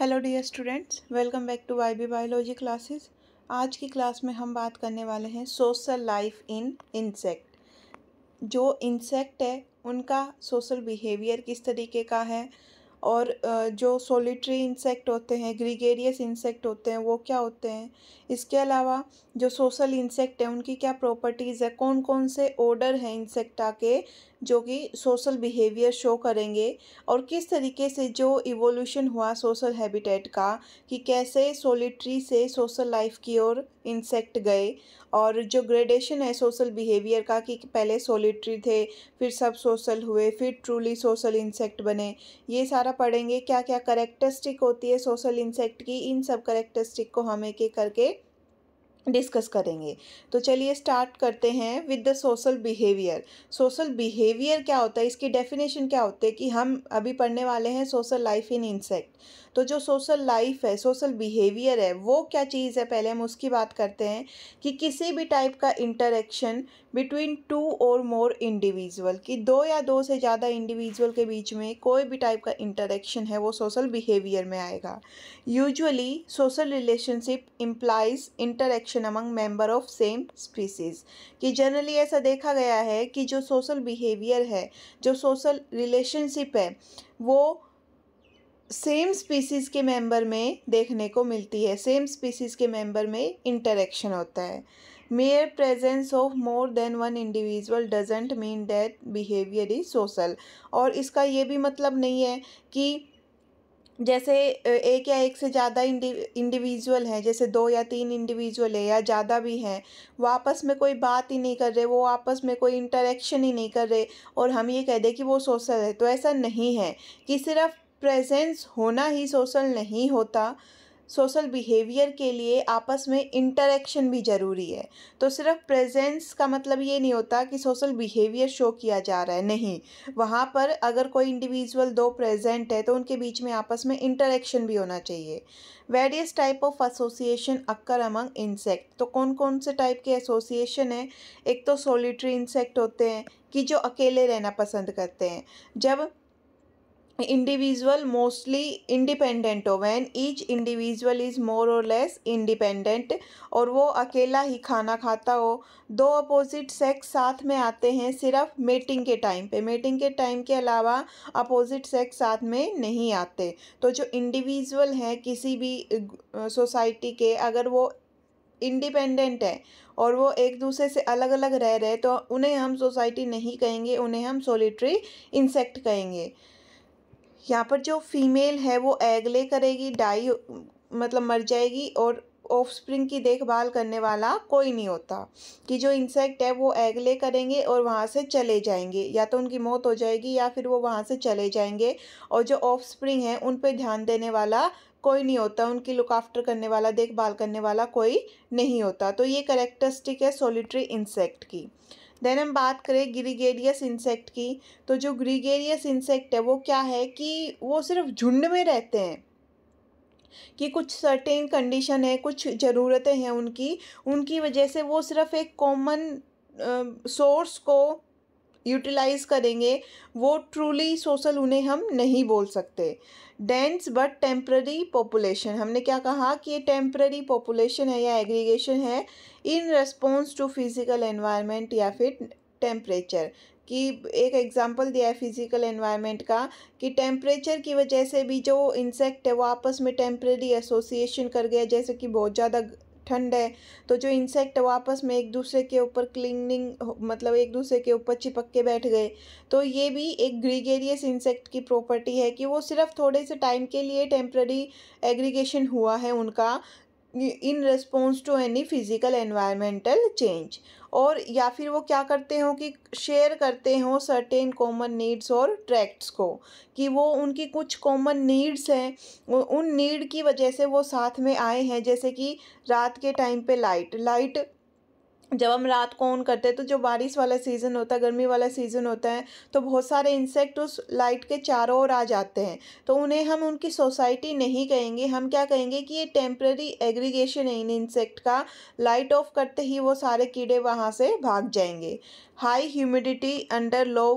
hello dear students welcome back to Y B biology classes आज की class में हम बात करने वाले हैं सोशल लाइफ इन इंसेक्ट जो इंसेक्ट है उनका सोशल बिहेवियर किस तरीके का है और जो सोलिट्री इंसेक्ट होते हैं ग्रीगेरियस इंसेक्ट होते हैं वो क्या होते हैं इसके अलावा जो सोशल इंसेक्ट हैं उनकी क्या प्रॉपर्टीज़ है कौन कौन से ऑर्डर हैं इंसेक्टा के जो कि सोशल बिहेवियर शो करेंगे और किस तरीके से जो इवोल्यूशन हुआ सोशल हैबिटेट का कि कैसे सोलिट्री से सोशल लाइफ की ओर इंसेक्ट गए और जो ग्रेडेशन है सोशल बिहेवियर का कि पहले सोलिट्री थे फिर सब सोशल हुए फिर ट्रूली सोशल इंसेक्ट बने ये सारा पढ़ेंगे क्या क्या करेक्टरिस्टिक होती है सोशल इंसेक्ट की इन सब करेक्टरिस्टिक को हम एक एक करके डिस्कस करेंगे तो चलिए स्टार्ट करते हैं with the social behaviour social behaviour क्या होता है इसकी डेफिनेशन क्या होती है कि हम अभी पढ़ने वाले हैं सोशल लाइफ इन इंसेक्ट तो जो सोशल लाइफ है सोशल बिहेवियर है वो क्या चीज़ है पहले हम उसकी बात करते हैं कि किसी भी टाइप का इंटरेक्शन बिटवीन टू और मोर इंडिविजुअल कि दो या दो से ज़्यादा इंडिविजुअल के बीच में कोई भी टाइप का इंटरेक्शन है वो सोशल बिहेवियर में आएगा usually social relationship implies interaction interaction among member of same species कि जनरली ऐसा देखा गया है कि जो सोशल बिहेवियर है जो सोशल रिलेशनशिप है वो सेम स्पीसीज़ के मेंबर में देखने को मिलती है सेम स्पीसीज़ के मेंबर में इंटरेक्शन होता है mere presence of more than one individual doesn't mean that behaviour is social और इसका ये भी मतलब नहीं है कि जैसे एक या एक से ज़्यादा इंडिविजुअल हैं जैसे दो या तीन इंडिविजुअल है या ज़्यादा भी हैं वो आपस में कोई बात ही नहीं कर रहे वो आपस में कोई इंटरेक्शन ही नहीं कर रहे और हम ये कह दें कि वो सोशल है तो ऐसा नहीं है कि सिर्फ प्रेजेंस होना ही सोशल नहीं होता सोशल बिहेवियर के लिए आपस में इंटरेक्शन भी ज़रूरी है तो सिर्फ प्रेजेंस का मतलब ये नहीं होता कि सोशल बिहेवियर शो किया जा रहा है नहीं वहाँ पर अगर कोई इंडिविजुअल दो प्रेजेंट है तो उनके बीच में आपस में इंटरेक्शन भी होना चाहिए various type of association occur among insect तो कौन कौन से टाइप के एसोसिएशन हैं एक तो सोलिट्री इंसेक्ट होते हैं कि जो अकेले रहना पसंद करते हैं जब individual mostly independent हो when each individual is more or less independent और वो अकेला ही खाना खाता हो दो अपोजिट सेक्स साथ में आते हैं सिर्फ मेटिंग के टाइम पे मेटिंग के टाइम के अलावा अपोजिट सेक्स साथ में नहीं आते तो जो इंडिविजुअल हैं किसी भी सोसाइटी के अगर वो इंडिपेंडेंट है और वो एक दूसरे से अलग अलग रह रहे तो उन्हें हम सोसाइटी नहीं कहेंगे उन्हें हम सोलिट्री इंसेक्ट कहेंगे यहाँ पर जो फीमेल है वो एग ले करेगी डाई मतलब मर जाएगी और ऑफ स्प्रिंग की देखभाल करने वाला कोई नहीं होता कि जो इंसेक्ट है वो एग ले करेंगे और वहाँ से चले जाएंगे या तो उनकी मौत हो जाएगी या फिर वो वहाँ से चले जाएंगे और जो ऑफ स्प्रिंग है उन पर ध्यान देने वाला कोई नहीं होता उनकी लुक आफ्टर करने वाला देखभाल करने वाला कोई नहीं होता तो ये करेक्टरिस्टिक है सोलिट्री इंसेक्ट की देन हम बात करें ग्रीगेरियस इंसेक्ट की तो जो ग्रीगेरियस इंसेक्ट है वो क्या है कि वो सिर्फ झुंड में रहते हैं कि कुछ सर्टेन कंडीशन है कुछ ज़रूरतें हैं उनकी उनकी वजह से वो सिर्फ एक कॉमन सोर्स को यूटिलाइज़ करेंगे वो ट्रूली सोशल उन्हें हम नहीं बोल सकते डेंस बट टेम्प्ररी पॉपुलेशन हमने क्या कहा कि ये टेम्प्ररी पॉपुलेशन है या एग्रीगेशन है in response to physical environment या फिर टेम्परेचर कि एक एग्जांपल दिया है फिजिकल एनवायरनमेंट का कि टेम्परेचर की वजह से भी जो इंसेक्ट है वो आपस में टेम्प्रेरी एसोसिएशन कर गया जैसे कि बहुत ज़्यादा ठंड है तो जो इंसेक्ट वापस में एक दूसरे के ऊपर क्लिंगिंग मतलब एक दूसरे के ऊपर चिपक के बैठ गए तो ये भी एक ग्रीगेरियस इंसेक्ट की प्रॉपर्टी है कि वो सिर्फ थोड़े से टाइम के लिए टेम्प्रेरी एग्रीगेशन हुआ है उनका in response to any physical environmental change और या फिर वो क्या करते हो कि शेयर करते हो सर्टेन कॉमन नीड्स और ट्रैक्ट्स को कि वो उनकी कुछ कॉमन नीड्स हैं उन नीड की वजह से वो साथ में आए हैं जैसे कि रात के टाइम पे लाइट लाइट जब हम रात को ऑन करते हैं तो जो बारिश वाला सीज़न होता है गर्मी वाला सीज़न होता है तो बहुत सारे इंसेक्ट उस लाइट के चारों ओर आ जाते हैं तो उन्हें हम उनकी सोसाइटी नहीं कहेंगे हम क्या कहेंगे कि ये टेम्प्ररी एग्रीगेशन है इन इंसेक्ट का लाइट ऑफ करते ही वो सारे कीड़े वहाँ से भाग जाएंगे high humidity under low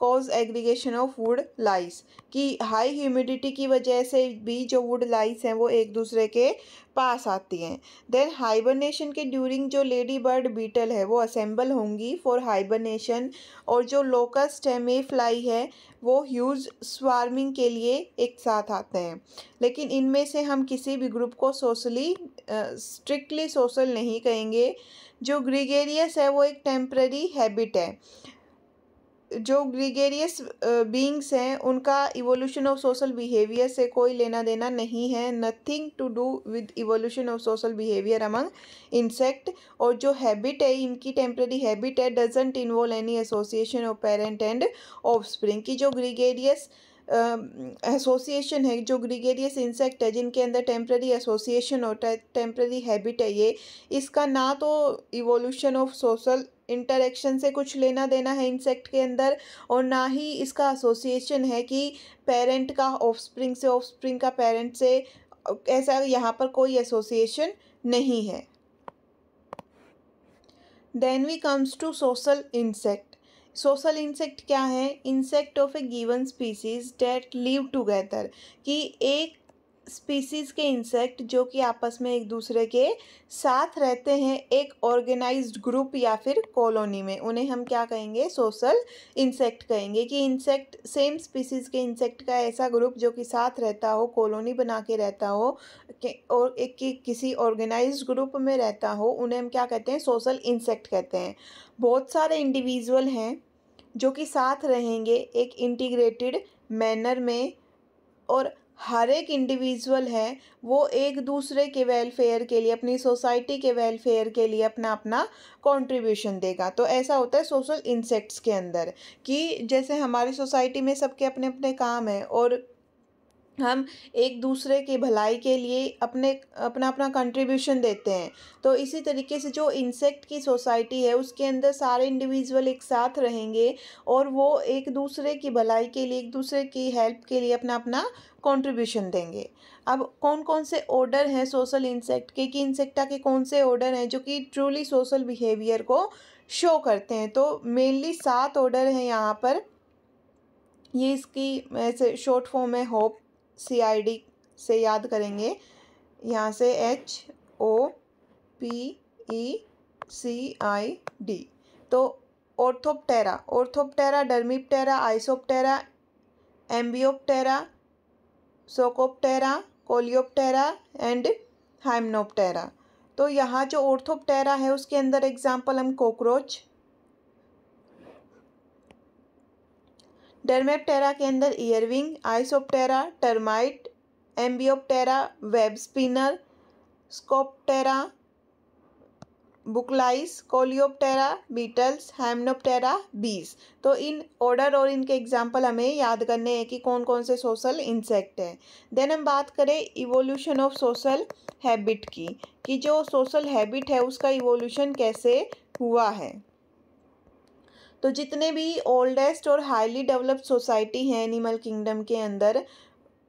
cause aggregation of wood lice कि हाई ह्यूमिडिटी की वजह से भी जो वुड लाइस हैं वो एक दूसरे के पास आती हैं देन हाइबरनेशन के ड्यूरिंग जो लेडी बर्ड बीटल है वो असेंबल होंगी फॉर हाइबरनेशन और जो लोकस्ट है मे फ्लाई है वो ह्यूज स्वार्मिंग के लिए एक साथ आते हैं लेकिन इनमें से हम किसी भी ग्रुप को सोशली स्ट्रिक्टली सोशल नहीं कहेंगे जो ग्रीगेरियस है वो एक टेम्प्ररी हैबिट है जो ग्रीगेरियस बींग्स हैं उनका इवोल्यूशन ऑफ सोशल बिहेवियर से कोई लेना देना नहीं है nothing to do with evolution of social behaviour among insect और जो हैबिट है इनकी टेम्प्रेरी हैबिट है doesn't involve any association of parent and offspring की जो ग्रीगेरियस एसोसिएशन है जो ग्रीगेरियस इंसेक्ट है जिनके अंदर टेम्प्रेरी एसोसिएशन होता है टेम्प्रेरी हैबिट है ये इसका ना तो इवोल्यूशन ऑफ सोशल इंटरेक्शन से कुछ लेना देना है इंसेक्ट के अंदर और ना ही इसका एसोसिएशन है कि पेरेंट का ऑफस्प्रिंग से ऑफस्प्रिंग का पेरेंट से ऐसा यहाँ पर कोई एसोसिएशन नहीं है then we comes to social insect social insect क्या है insect of a given species that live together कि एक स्पीसीज़ के इंसेक्ट जो कि आपस में एक दूसरे के साथ रहते हैं एक ऑर्गेनाइज्ड ग्रुप या फिर कॉलोनी में उन्हें हम क्या कहेंगे सोशल इंसेक्ट कहेंगे कि इंसेक्ट सेम स्पीसीज़ के इंसेक्ट का ऐसा ग्रुप जो कि साथ रहता हो कॉलोनी बना के रहता हो के, और एक कि, किसी ऑर्गेनाइज्ड ग्रुप में रहता हो उन्हें हम क्या कहते हैं सोशल इंसेक्ट कहते हैं बहुत सारे इंडिविजुअल हैं जो कि साथ रहेंगे एक इंटीग्रेटेड मैनर में और हर एक इंडिविजुअल है वो एक दूसरे के वेलफेयर के लिए अपनी सोसाइटी के वेलफेयर के लिए अपना अपना कंट्रीब्यूशन देगा तो ऐसा होता है सोशल इंसेक्ट्स के अंदर कि जैसे हमारी सोसाइटी में सबके अपने अपने काम हैं और हम एक दूसरे की भलाई के लिए अपने अपना अपना कंट्रीब्यूशन देते हैं तो इसी तरीके से जो इंसेक्ट की सोसाइटी है उसके अंदर सारे इंडिविजुअल एक साथ रहेंगे और वो एक दूसरे की भलाई के लिए एक दूसरे की हेल्प के लिए अपना अपना कंट्रीब्यूशन देंगे अब कौन कौन से ऑर्डर हैं सोशल इंसेक्ट के कि इंसेक्टा के कौन से ऑर्डर हैं जो कि ट्रूली सोशल बिहेवियर को शो करते हैं तो मेनली सात ऑर्डर हैं यहाँ पर ये इसकी ऐसे शॉर्ट फॉर्म है होप सी आई डी से याद करेंगे यहाँ से H O P E C I D तो Orthoptera Orthoptera Dermaptera Isoptera Embioptera Psocoptera Coleoptera and Hymenoptera तो यहाँ जो ओर्थोपटेरा है उसके अंदर एग्जाम्पल हम कॉकरोच डर्मेप्टेरा के अंदर earwig Isoptera termite Embioptera web spinner Psocoptera booklice Coleoptera beetles Hymenoptera bees तो इन ऑर्डर और इनके एग्जाम्पल हमें याद करने हैं कि कौन कौन से सोशल इंसेक्ट हैं देन हम बात करें इवोल्यूशन ऑफ सोशल हैबिट की कि जो सोशल हैबिट है उसका इवोल्यूशन कैसे हुआ है तो जितने भी ओल्डेस्ट और हाईली डेवलप्ड सोसाइटी हैं एनिमल किंगडम के अंदर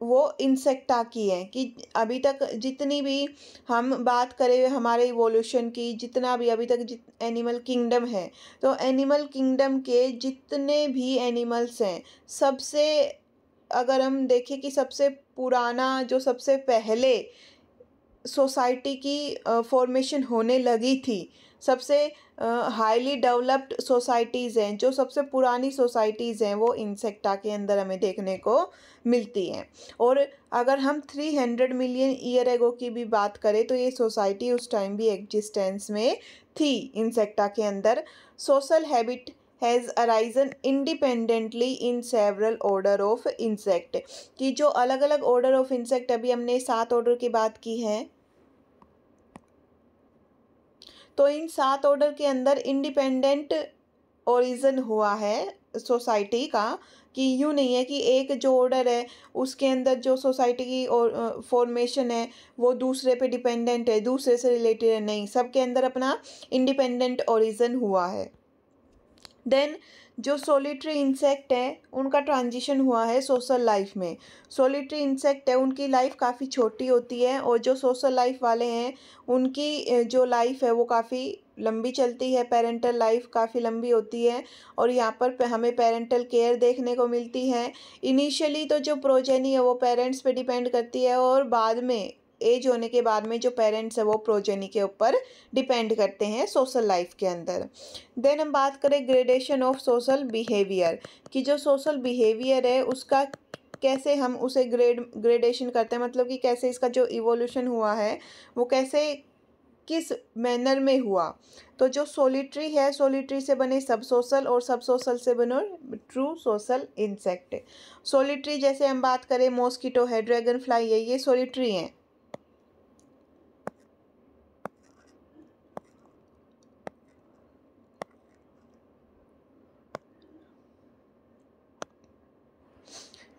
वो इंसेक्टा की है कि अभी तक जितनी भी हम बात करें हमारे इवोल्यूशन की जितना भी अभी तक जित एनिमल किंगडम है तो एनिमल किंगडम के जितने भी एनिमल्स हैं सबसे अगर हम देखें कि सबसे पुराना जो सबसे पहले सोसाइटी की फॉर्मेशन होने लगी थी सबसे हाईली डेवलप्ड सोसाइटीज़ हैं जो सबसे पुरानी सोसाइटीज़ हैं वो इंसेक्टा के अंदर हमें देखने को मिलती हैं और अगर हम 300 मिलियन ईयर एगो की भी बात करें तो ये सोसाइटी उस टाइम भी एग्जिस्टेंस में थी इंसेक्टा के अंदर social habit has arisen independently in several order of insect कि जो अलग अलग ऑर्डर ऑफ इंसेक्ट अभी हमने सात ऑर्डर की बात की है तो इन सात ऑर्डर के अंदर इंडिपेंडेंट ओरिजन हुआ है सोसाइटी का कि यूँ नहीं है कि एक जो ऑर्डर है उसके अंदर जो सोसाइटी की और फॉर्मेशन है वो दूसरे पे डिपेंडेंट है दूसरे से रिलेटेड है नहीं सबके अंदर अपना इंडिपेंडेंट ओरिजन हुआ है देन जो सोलिट्री इंसेक्ट है उनका ट्रांजिशन हुआ है सोशल लाइफ में सोलिट्री इंसेक्ट है उनकी लाइफ काफ़ी छोटी होती है और जो सोशल लाइफ वाले हैं उनकी जो लाइफ है वो काफ़ी लंबी चलती है पेरेंटल लाइफ काफ़ी लंबी होती है और यहाँ पर हमें पेरेंटल केयर देखने को मिलती है इनिशियली तो जो प्रोजेनी है वो पेरेंट्स पे डिपेंड करती है और बाद में एज होने के बाद में जो पेरेंट्स है वो प्रोजेनी के ऊपर डिपेंड करते हैं सोशल लाइफ के अंदर देन हम बात करें ग्रेडेशन ऑफ सोशल बिहेवियर कि जो सोशल बिहेवियर है उसका कैसे हम उसे ग्रेड ग्रेडेशन करते हैं मतलब कि कैसे इसका जो इवोल्यूशन हुआ है वो कैसे किस मैनर में हुआ तो जो सोलिट्री है सोलिट्री से बने सब सोशल और सब सोशल से बने ट्रू सोशल इंसेक्ट सोलिट्री जैसे हम बात करें मॉस्किटो है ड्रैगन फ्लाई है ये सोलिट्री हैं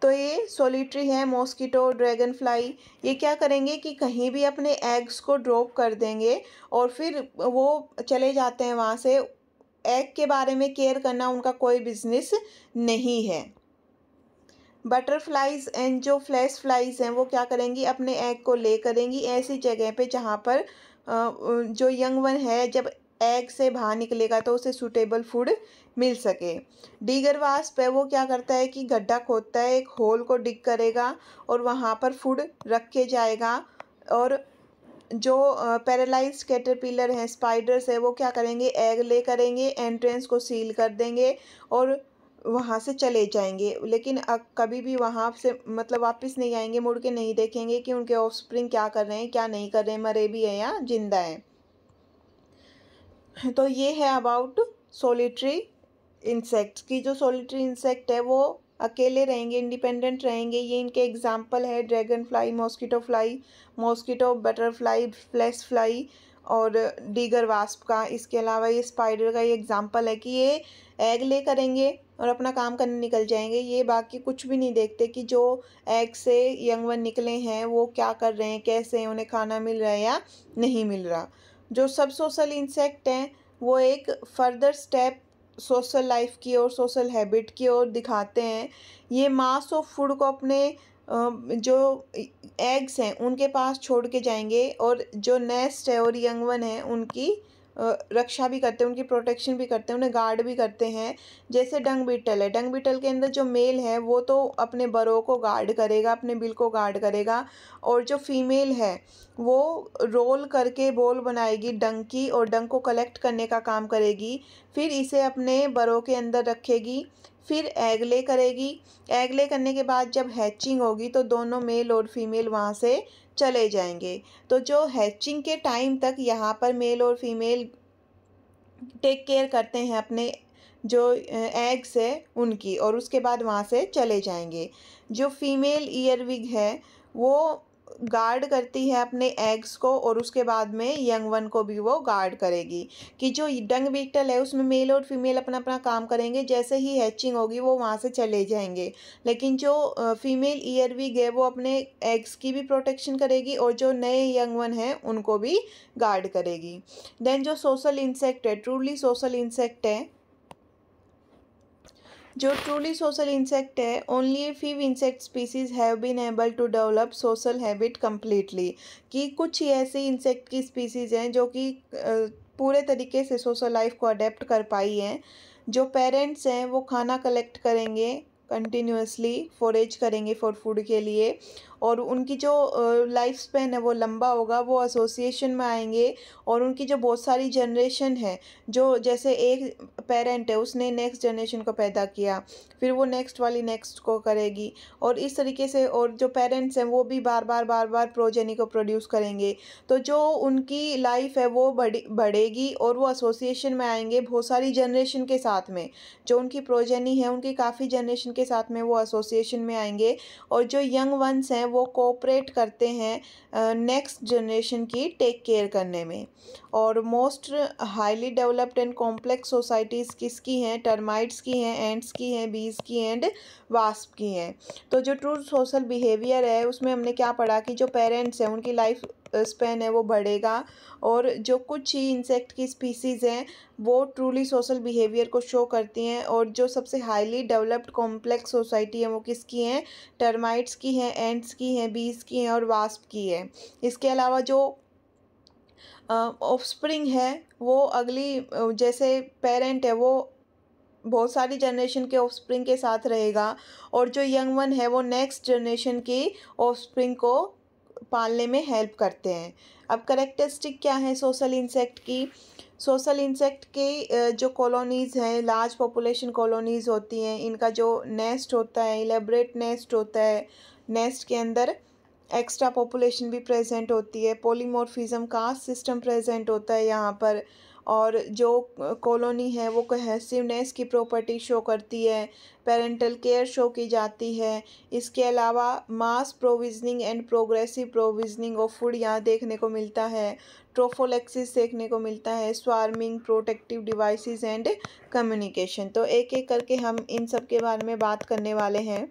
तो ये सोलिट्री है मॉस्किटो ड्रैगन फ्लाई ये क्या करेंगे कि कहीं भी अपने एग्स को ड्रॉप कर देंगे और फिर वो चले जाते हैं वहाँ से एग के बारे में केयर करना उनका कोई बिजनेस नहीं है बटरफ्लाइज एंड जो फ्लैश फ्लाइज हैं वो क्या करेंगी अपने एग को ले करेंगी ऐसी जगह पे जहाँ पर जो यंग वन है जब एग से बाहर निकलेगा तो उसे सूटेबल फूड मिल सके डीगर वास्प है वो क्या करता है कि गड्ढा खोदता है एक होल को डिग करेगा और वहाँ पर फूड रख के जाएगा और जो पैरालाइज कैटरपिलर हैं स्पाइडर्स है वो क्या करेंगे एग ले करेंगे एंट्रेंस को सील कर देंगे और वहाँ से चले जाएंगे लेकिन अब कभी भी वहाँ से मतलब वापस नहीं आएंगे मुड़ के नहीं देखेंगे कि उनके ऑफ स्प्रिंग क्या कर रहे हैं क्या नहीं कर रहे हैं मरे भी हैं या ज़िंदा हैं तो ये है अबाउट सोलिट्री इंसेक्ट्स की जो सोलिट्री इंसेक्ट है वो अकेले रहेंगे इंडिपेंडेंट रहेंगे ये इनके एग्जाम्पल है dragonfly mosquito fly mosquito butterfly flesh fly और डीगर वास्प का इसके अलावा ये स्पाइडर का ये एग्ज़ाम्पल है कि ये एग ले करेंगे और अपना काम करने निकल जाएंगे ये बाकी कुछ भी नहीं देखते कि जो एग से यंग वन निकले हैं वो क्या कर रहे हैं कैसे हैं उन्हें खाना मिल रहा है या नहीं मिल रहा जो सब सोशल इंसेक्ट हैं वो एक फर्दर स्टेप सोशल लाइफ की ओर सोशल हैबिट की ओर दिखाते हैं ये मास ऑफ फूड को अपने जो एग्स हैं उनके पास छोड़ के जाएंगे और जो नेस्ट है और यंग वन है उनकी रक्षा भी करते हैं उनकी प्रोटेक्शन भी करते हैं उन्हें गार्ड भी करते हैं जैसे डंग बीटल है डंग बीटल के अंदर जो मेल है वो तो अपने बरों को गार्ड करेगा अपने बिल को गार्ड करेगा और जो फीमेल है वो रोल करके बोल बनाएगी डंग की और डंग को कलेक्ट करने का काम करेगी फिर इसे अपने बरों के अंदर रखेगी फिर एग ले करेगी एग ले करने के बाद जब हैचिंग होगी तो दोनों मेल और फीमेल वहाँ से चले जाएंगे तो जो हैचिंग के टाइम तक यहाँ पर मेल और फीमेल टेक केयर करते हैं अपने जो एग्स है उनकी और उसके बाद वहाँ से चले जाएंगे जो फीमेल ईयरविग है वो गार्ड करती है अपने एग्स को और उसके बाद में यंग वन को भी वो गार्ड करेगी कि जो डंग बीटल है उसमें मेल और फीमेल अपना अपना काम करेंगे जैसे ही हैचिंग होगी वो वहाँ से चले जाएंगे लेकिन जो फीमेल ईयर वीक है वो अपने एग्स की भी प्रोटेक्शन करेगी और जो नए यंग वन हैं उनको भी गार्ड करेगी देन जो सोशल इंसेक्ट है ट्रूली सोशल इंसेक्ट है जो ट्रूली सोशल इंसेक्ट है only few insect species have been able to develop social habit completely कि कुछ ही ऐसे इंसेक्ट की स्पीसीज़ हैं जो कि पूरे तरीके से सोशल लाइफ को अडेप्ट कर पाई हैं जो पेरेंट्स हैं वो खाना कलेक्ट करेंगे कंटिन्यूसली फोरेज करेंगे फॉर फूड के लिए और उनकी जो लाइफ स्पेन है वो लंबा होगा वो एसोसिएशन में आएंगे और उनकी जो बहुत सारी जनरेशन है जो जैसे एक पेरेंट है उसने नेक्स्ट जनरेशन को पैदा किया फिर वो नेक्स्ट वाली नेक्स्ट को करेगी और इस तरीके से और जो पेरेंट्स हैं वो भी बार बार बार बार प्रोजेनी को प्रोड्यूस करेंगे तो जो उनकी लाइफ है वो बढ़ी बढ़ेगी और वो एसोसिएशन में आएंगे बहुत सारी जनरेशन के साथ में जो उनकी प्रोजेनी है उनकी काफ़ी जनरेशन के साथ में वो एसोसिएशन में आएंगे और जो यंग वंस हैं वो कोऑपरेट करते हैं नेक्स्ट जनरेशन की टेक केयर करने में और most highly developed and complex societies किसकी हैं टर्माइट्स की हैं एंड्स की हैं बीज की एंड वास्प की हैं तो जो ट्रू सोशल बिहेवियर है उसमें हमने क्या पढ़ा कि जो पेरेंट्स हैं उनकी लाइफ स्पेन है वो बढ़ेगा और जो कुछ ही इंसेक्ट की स्पीसीज़ हैं वो ट्रूली सोशल बिहेवियर को शो करती हैं और जो सबसे हाईली डेवलप्ड कॉम्प्लेक्स सोसाइटी है वो किसकी हैं टर्माइट्स की हैं एंट्स की हैं बीज की हैं और वास्प की है इसके अलावा जो ऑफस्प्रिंग है वो अगली जैसे पेरेंट है वो बहुत सारी जनरेशन के ऑफस्प्रिंग के साथ रहेगा और जो यंग वन है वो नेक्स्ट जनरेशन की ऑफस्प्रिंग को पालने में हेल्प करते हैं अब करेक्टरिस्टिक क्या है सोशल इंसेक्ट की सोशल इंसेक्ट के जो कॉलोनीज़ हैं लार्ज पॉपुलेशन कॉलोनीज़ होती हैं इनका जो नेस्ट होता है एलेबरेट नेस्ट होता है नेस्ट के अंदर एक्स्ट्रा पॉपुलेशन भी प्रेजेंट होती है पोलीमोरफिज़म कास्ट सिस्टम प्रेजेंट होता है यहाँ पर और जो कॉलोनी है वो कहेसिवनेस की प्रॉपर्टी शो करती है पेरेंटल केयर शो की जाती है इसके अलावा mass provisioning and progressive provisioning of food यहाँ देखने को मिलता है ट्रोफोलेक्सिस देखने को मिलता है swarming protective devices and communication तो एक एक करके हम इन सब के बारे में बात करने वाले हैं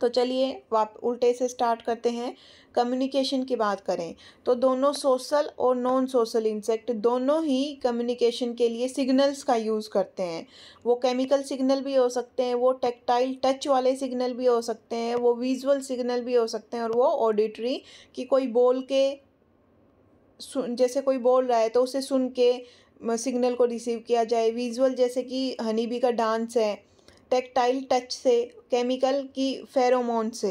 तो चलिए वाप उल्टे से स्टार्ट करते हैं कम्युनिकेशन की बात करें तो दोनों सोशल और नॉन सोशल इंसेक्ट दोनों ही कम्युनिकेशन के लिए सिग्नल्स का यूज़ करते हैं वो केमिकल सिग्नल भी हो सकते हैं वो टेक्टाइल टच वाले सिग्नल भी हो सकते हैं वो विजुअल सिग्नल भी हो सकते हैं और वो ऑडिटरी कि कोई बोल के सुन जैसे कोई बोल रहा है तो उसे सुन के सिग्नल को रिसीव किया जाए विजुअल जैसे कि हनी का डांस है टेक्टाइल टच से केमिकल की फेरोमोन से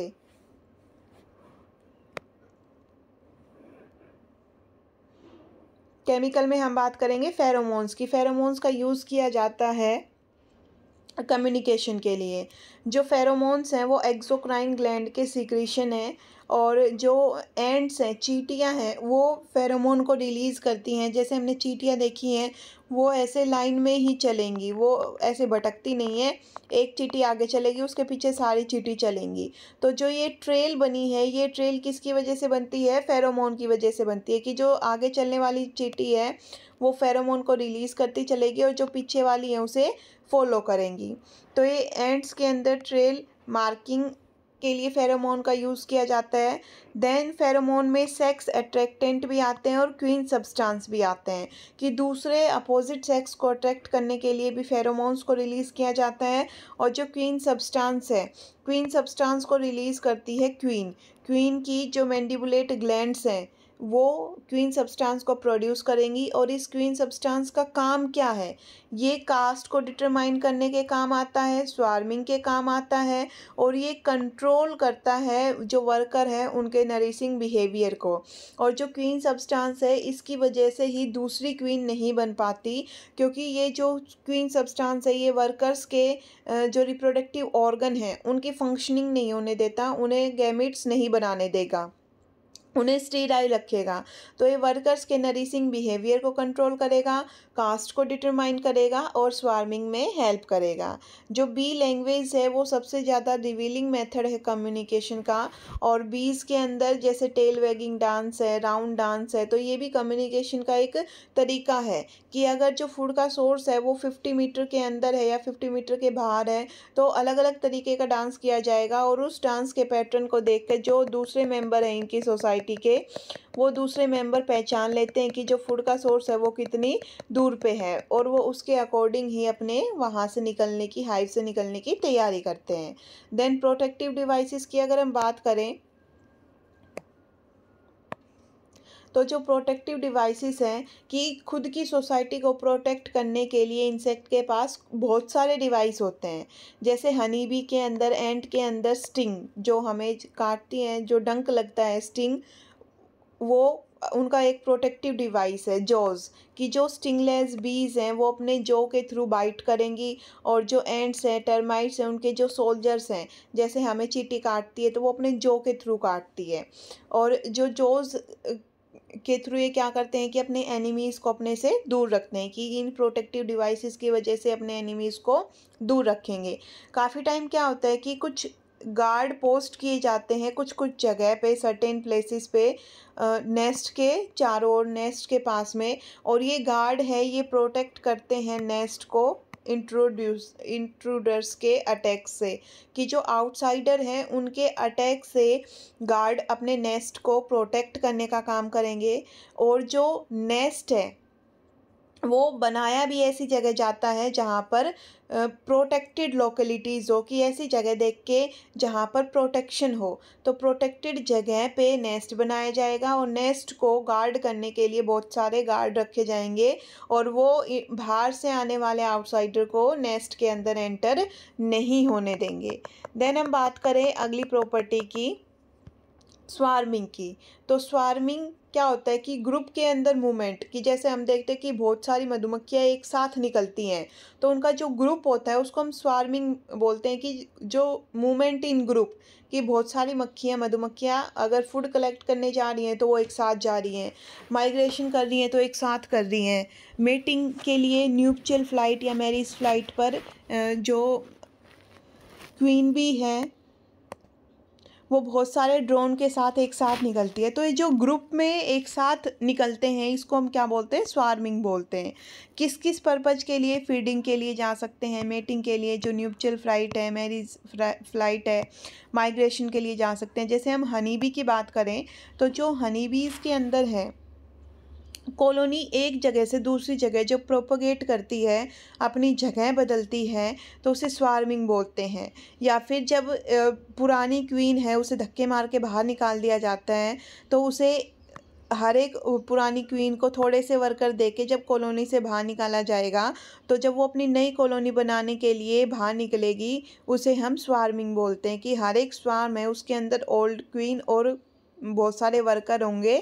केमिकल में हम बात करेंगे फेरोमोन्स की फेरोमोन्स का यूज़ किया जाता है कम्युनिकेशन के लिए जो फेरोमोन्स हैं वो एक्सोक्राइन ग्लैंड के सिक्रेशन हैं और जो एंड्स हैं चीटियाँ हैं वो फेरोमोन को रिलीज़ करती हैं जैसे हमने चीटियाँ देखी हैं वो ऐसे लाइन में ही चलेंगी वो ऐसे भटकती नहीं है एक चीटी आगे चलेगी उसके पीछे सारी चीटी चलेंगी तो जो ये ट्रेल बनी है ये ट्रेल किसकी वजह से बनती है फेरोमोन की वजह से बनती है कि जो आगे चलने वाली चीटी है वो फेरोमोन को रिलीज़ करती चलेगी और जो पीछे वाली है उसे फॉलो करेंगी तो ये एंड्स के अंदर ट्रेल मार्किंग के लिए फेरोमोन का यूज़ किया जाता है देन फेरोमोन में सेक्स अट्रैक्टेंट भी आते हैं और क्वीन सब्सटेंस भी आते हैं कि दूसरे अपोजिट सेक्स को अट्रैक्ट करने के लिए भी फेरोमोन्स को रिलीज़ किया जाता है और जो क्वीन सब्सटेंस है क्वीन सब्सटेंस को रिलीज़ करती है क्वीन क्वीन की जो मैंडिबुलेट ग्लैंड्स हैं वो क्वीन सब्सटेंस को प्रोड्यूस करेंगी और इस क्वीन सब्सटेंस का काम क्या है ये कास्ट को डिटरमाइन करने के काम आता है स्वार्मिंग के काम आता है और ये कंट्रोल करता है जो वर्कर हैं उनके नरिशिंग बिहेवियर को और जो क्वीन सब्सटेंस है इसकी वजह से ही दूसरी क्वीन नहीं बन पाती क्योंकि ये जो क्वीन सब्सटेंस है ये वर्कर्स के जो रिप्रोडक्टिव ऑर्गन हैं उनकी फंक्शनिंग नहीं होने देता उन्हें गैमिट्स नहीं बनाने देगा उन्हें स्टेडाइल रखेगा तो ये वर्कर्स के नरिसिंग बिहेवियर को कंट्रोल करेगा कास्ट को डिटरमाइन करेगा और स्वार्मिंग में हेल्प करेगा जो बी लैंग्वेज है वो सबसे ज़्यादा रिवीलिंग मेथड है कम्युनिकेशन का और बीज के अंदर जैसे टेल वैगिंग डांस है राउंड डांस है तो ये भी कम्युनिकेशन का एक तरीका है कि अगर जो फूड का सोर्स है वो फिफ्टी मीटर के अंदर है या फिफ्टी मीटर के बाहर है तो अलग अलग तरीके का डांस किया जाएगा और उस डांस के पैटर्न को देख कर जो दूसरे मेम्बर हैं इनकी सोसाइटी सोसाइटी के वो दूसरे मेंबर पहचान लेते हैं कि जो फूड का सोर्स है वो कितनी दूर पे है और वो उसके अकॉर्डिंग ही अपने वहाँ से निकलने की हाइव से निकलने की तैयारी करते हैं देन प्रोटेक्टिव डिवाइसेस की अगर हम बात करें तो जो प्रोटेक्टिव डिवाइसेस हैं कि खुद की सोसाइटी को प्रोटेक्ट करने के लिए इंसेक्ट के पास बहुत सारे डिवाइस होते हैं जैसे हनी बी के अंदर एंट के अंदर स्टिंग जो हमें काटती हैं जो डंक लगता है स्टिंग वो उनका एक प्रोटेक्टिव डिवाइस है जॉज कि जो स्टिंगलेस बीज हैं वो अपने जो के थ्रू बाइट करेंगी और जो एंड्स हैं टर्माइट्स हैं उनके जो सोल्जर्स हैं जैसे हमें चीटी काटती है तो वो अपने जो के थ्रू काटती है और जो जोज के थ्रू ये क्या करते हैं कि अपने एनिमीज़ को अपने से दूर रखते हैं कि इन प्रोटेक्टिव डिवाइसेस की वजह से अपने एनिमीज़ को दूर रखेंगे काफ़ी टाइम क्या होता है कि कुछ गार्ड पोस्ट किए जाते हैं कुछ कुछ जगह पे सर्टेन प्लेसेस पे नेस्ट के चारों ओर नेस्ट के पास में और ये गार्ड है ये प्रोटेक्ट करते हैं नेस्ट को इंट्रोड्यूस इंट्रूडर्स के अटैक से कि जो आउटसाइडर हैं उनके अटैक से गार्ड अपने नेस्ट को प्रोटेक्ट करने का काम करेंगे और जो नेस्ट है वो बनाया भी ऐसी जगह जाता है जहाँ पर प्रोटेक्टेड लोकेलिटीज़ हो कि ऐसी जगह देख के जहाँ पर प्रोटेक्शन हो तो प्रोटेक्टेड जगह पे नेस्ट बनाया जाएगा और नेस्ट को गार्ड करने के लिए बहुत सारे गार्ड रखे जाएंगे और वो बाहर से आने वाले आउटसाइडर को नेस्ट के अंदर एंटर नहीं होने देंगे देन हम बात करें अगली प्रॉपर्टी की स्वार्मिंग की तो स्वार्मिंग क्या होता है कि ग्रुप के अंदर मूवमेंट कि जैसे हम देखते हैं कि बहुत सारी मधुमक्खियाँ एक साथ निकलती हैं तो उनका जो ग्रुप होता है उसको हम स्वार्मिंग बोलते हैं कि जो मूवमेंट इन ग्रुप कि बहुत सारी मक्खियाँ मधुमक्खियाँ अगर फूड कलेक्ट करने जा रही हैं तो वो एक साथ जा रही हैं माइग्रेशन कर रही हैं तो एक साथ कर रही हैं मेटिंग के लिए न्यूपचल फ्लाइट या मेरीज फ्लाइट पर जो क्वीन भी है वो बहुत सारे ड्रोन के साथ एक साथ निकलती है तो ये जो ग्रुप में एक साथ निकलते हैं इसको हम क्या बोलते हैं स्वार्मिंग बोलते हैं किस किस पर्पज़ के लिए फीडिंग के लिए जा सकते हैं मेटिंग के लिए जो न्यूपचल फ्लाइट है मैरिज फ्लाइट है माइग्रेशन के लिए जा सकते हैं जैसे हम हनी बी की बात करें तो जो हनी बीज़ के अंदर है कॉलोनी एक जगह से दूसरी जगह जो प्रोपोगेट करती है अपनी जगह बदलती है तो उसे स्वार्मिंग बोलते हैं या फिर जब पुरानी क्वीन है उसे धक्के मार के बाहर निकाल दिया जाता है तो उसे हर एक पुरानी क्वीन को थोड़े से वर्कर दे के जब कॉलोनी से बाहर निकाला जाएगा तो जब वो अपनी नई कॉलोनी बनाने के लिए बाहर निकलेगी उसे हम स्वार्मिंग बोलते हैं कि हर एक स्वार्म है उसके अंदर ओल्ड क्वीन और बहुत सारे वर्कर होंगे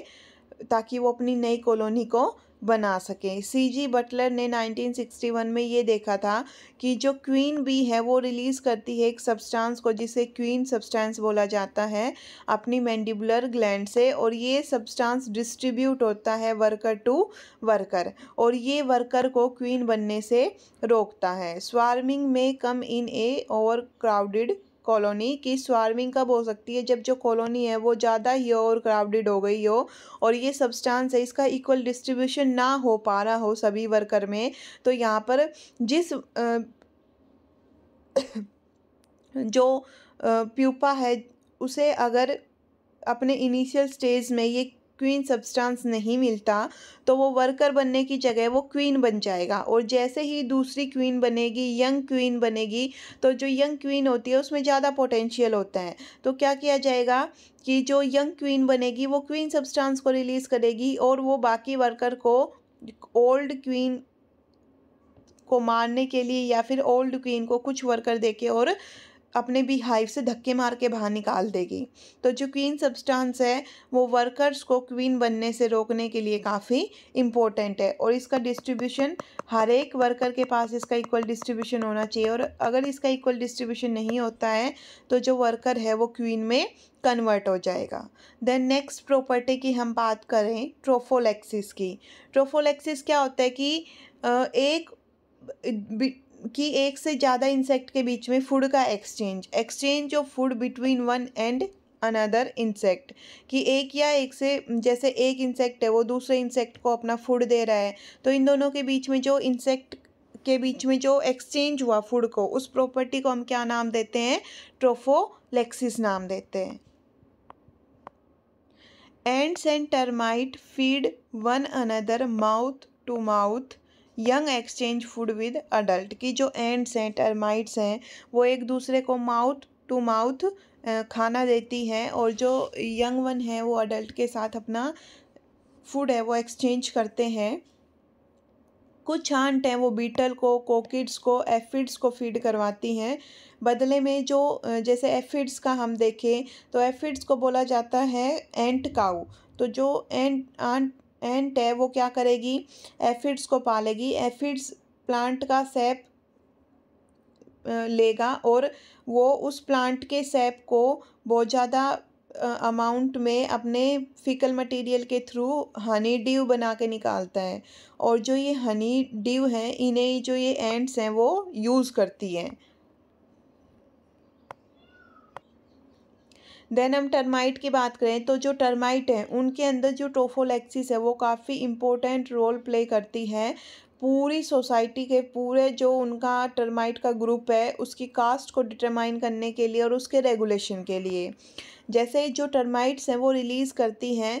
ताकि वो अपनी नई कॉलोनी को बना सकें सी जी बटलर ने 1961 में ये देखा था कि जो क्वीन बी है वो रिलीज़ करती है एक सब्सटेंस को जिसे क्वीन सब्सटेंस बोला जाता है अपनी मैंडिबुलर ग्लैंड से और ये सब्सटेंस डिस्ट्रीब्यूट होता है वर्कर टू वर्कर और ये वर्कर को क्वीन बनने से रोकता है स्वार्मिंग में come in a overcrowded colony की स्वार्मिंग कब हो सकती है जब जो कॉलोनी है वो ज़्यादा ही हो और क्राउडेड हो गई हो और ये सब्सटेंस है इसका इक्वल डिस्ट्रीब्यूशन ना हो पा रहा हो सभी वर्कर में तो यहाँ पर जिस आ, जो प्यूपा है उसे अगर अपने इनिशियल स्टेज में ये क्वीन सब्सटेंस नहीं मिलता तो वो वर्कर बनने की जगह वो क्वीन बन जाएगा और जैसे ही दूसरी क्वीन बनेगी यंग क्वीन बनेगी तो जो यंग क्वीन होती है उसमें ज़्यादा पोटेंशियल होता है तो क्या किया जाएगा कि जो यंग क्वीन बनेगी वो क्वीन सब्सटेंस को रिलीज़ करेगी और वो बाकी वर्कर को ओल्ड क्वीन को मारने के लिए या फिर ओल्ड क्वीन को कुछ वर्कर देके और अपने बी हाइव से धक्के मार के बाहर निकाल देगी तो जो क्वीन सब्सटेंस है वो वर्कर्स को क्वीन बनने से रोकने के लिए काफ़ी इम्पोर्टेंट है और इसका डिस्ट्रीब्यूशन हर एक वर्कर के पास इसका इक्वल डिस्ट्रीब्यूशन होना चाहिए और अगर इसका इक्वल डिस्ट्रीब्यूशन नहीं होता है तो जो वर्कर है वो क्वीन में कन्वर्ट हो जाएगा देन नेक्स्ट प्रॉपर्टी की हम बात करें ट्रोफोलेक्सिस की ट्रोफोलेक्सिस क्या होता है कि एक कि एक से ज़्यादा इंसेक्ट के बीच में फूड का exchange exchange of food between one and another insect कि एक या एक से जैसे एक इंसेक्ट है वो दूसरे इंसेक्ट को अपना फूड दे रहा है तो इन दोनों के बीच में जो इंसेक्ट के बीच में जो एक्सचेंज हुआ फूड को उस प्रॉपर्टी को हम क्या नाम देते हैं ट्रोफोलेक्सिस नाम देते हैं ants and termite feed one another mouth to mouth young exchange food with adult की जो एंड्स हैं टर्माइट्स हैं वो एक दूसरे को माउथ टू माउथ खाना देती हैं और जो यंग वन है वो अडल्ट के साथ अपना फूड है वो एक्सचेंज करते हैं कुछ आंट हैं वो बीटल को कोकिड्स को एफिड्स को फीड करवाती हैं बदले में जो जैसे एफिड्स का हम देखें तो एफिड्स को बोला जाता है एंट काऊ तो जो एंट आंट एंट है वो क्या करेगी एफिड्स को पालेगी एफिड्स प्लांट का सैप लेगा और वो उस प्लांट के सैप को बहुत ज़्यादा अमाउंट में अपने फिकल मटेरियल के थ्रू हनी ड्यू बना के निकालता है और जो ये हनी ड्यू हैं इन्हें जो ये एंड्स हैं वो यूज़ करती हैं देन हम टर्माइट की बात करें तो जो टर्माइट हैं उनके अंदर जो टोफोलेक्सिस है वो काफ़ी इम्पोर्टेंट रोल प्ले करती है पूरी सोसाइटी के पूरे जो उनका टर्माइट का ग्रुप है उसकी कास्ट को डिटरमाइन करने के लिए और उसके रेगुलेशन के लिए जैसे जो टर्माइट्स हैं वो रिलीज़ करती हैं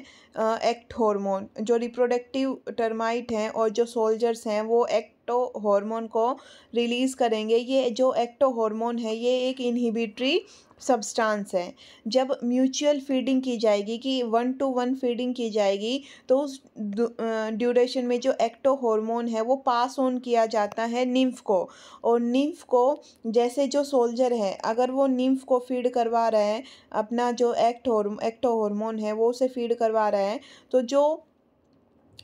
एक्ट हार्मोन जो रिप्रोडक्टिव टर्माइट हैं और जो सोल्जर्स हैं वो एक्टो हार्मोन को रिलीज़ करेंगे ये जो एक्टो हार्मोन है ये एक इनहिबिटरी सब्सटेंस है जब म्यूचुअल फीडिंग की जाएगी कि वन टू वन फीडिंग की जाएगी तो उस ड्यूरेशन में जो एक्टो हार्मोन है वो पास ऑन किया जाता है निम्फ को और निम्फ को जैसे जो सोल्जर है अगर वो निम्फ को फीड करवा रहे हैं अपना जो एक्ट हॉर्म एक्टो हार्मोन है वो उसे फीड करवा रहे हैं तो जो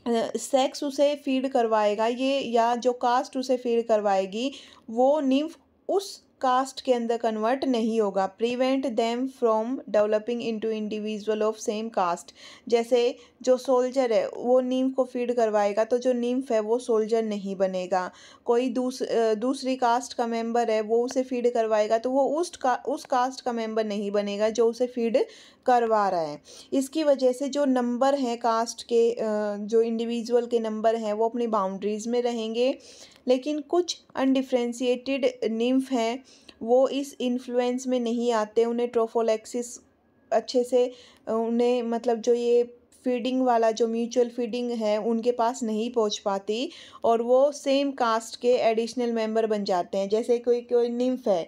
सेक्स उसे फीड करवाएगा ये या जो कास्ट उसे फीड करवाएगी वो निम्फ उस कास्ट के अंदर कन्वर्ट नहीं होगा prevent them from developing into individual of same caste जैसे जो सोल्जर है वो नीम को फीड करवाएगा तो जो नीम्फ है वो सोल्जर नहीं बनेगा कोई दूस दूसरी कास्ट का मेंबर है वो उसे फीड करवाएगा तो वो उस का उस कास्ट का मेंबर नहीं बनेगा जो उसे फीड करवा रहा है इसकी वजह से जो नंबर हैं कास्ट के जो इंडिविजुअल के नंबर हैं वो अपनी बाउंड्रीज़ में रहेंगे लेकिन कुछ अनडिफ्रेंशिएटेड निम्फ हैं वो इस इन्फ्लुएंस में नहीं आते उन्हें ट्रोफोलेक्सिस अच्छे से उन्हें मतलब जो ये फीडिंग वाला जो म्यूचुअल फीडिंग है उनके पास नहीं पहुंच पाती और वो सेम कास्ट के एडिशनल मेंबर बन जाते हैं जैसे कोई कोई निम्फ है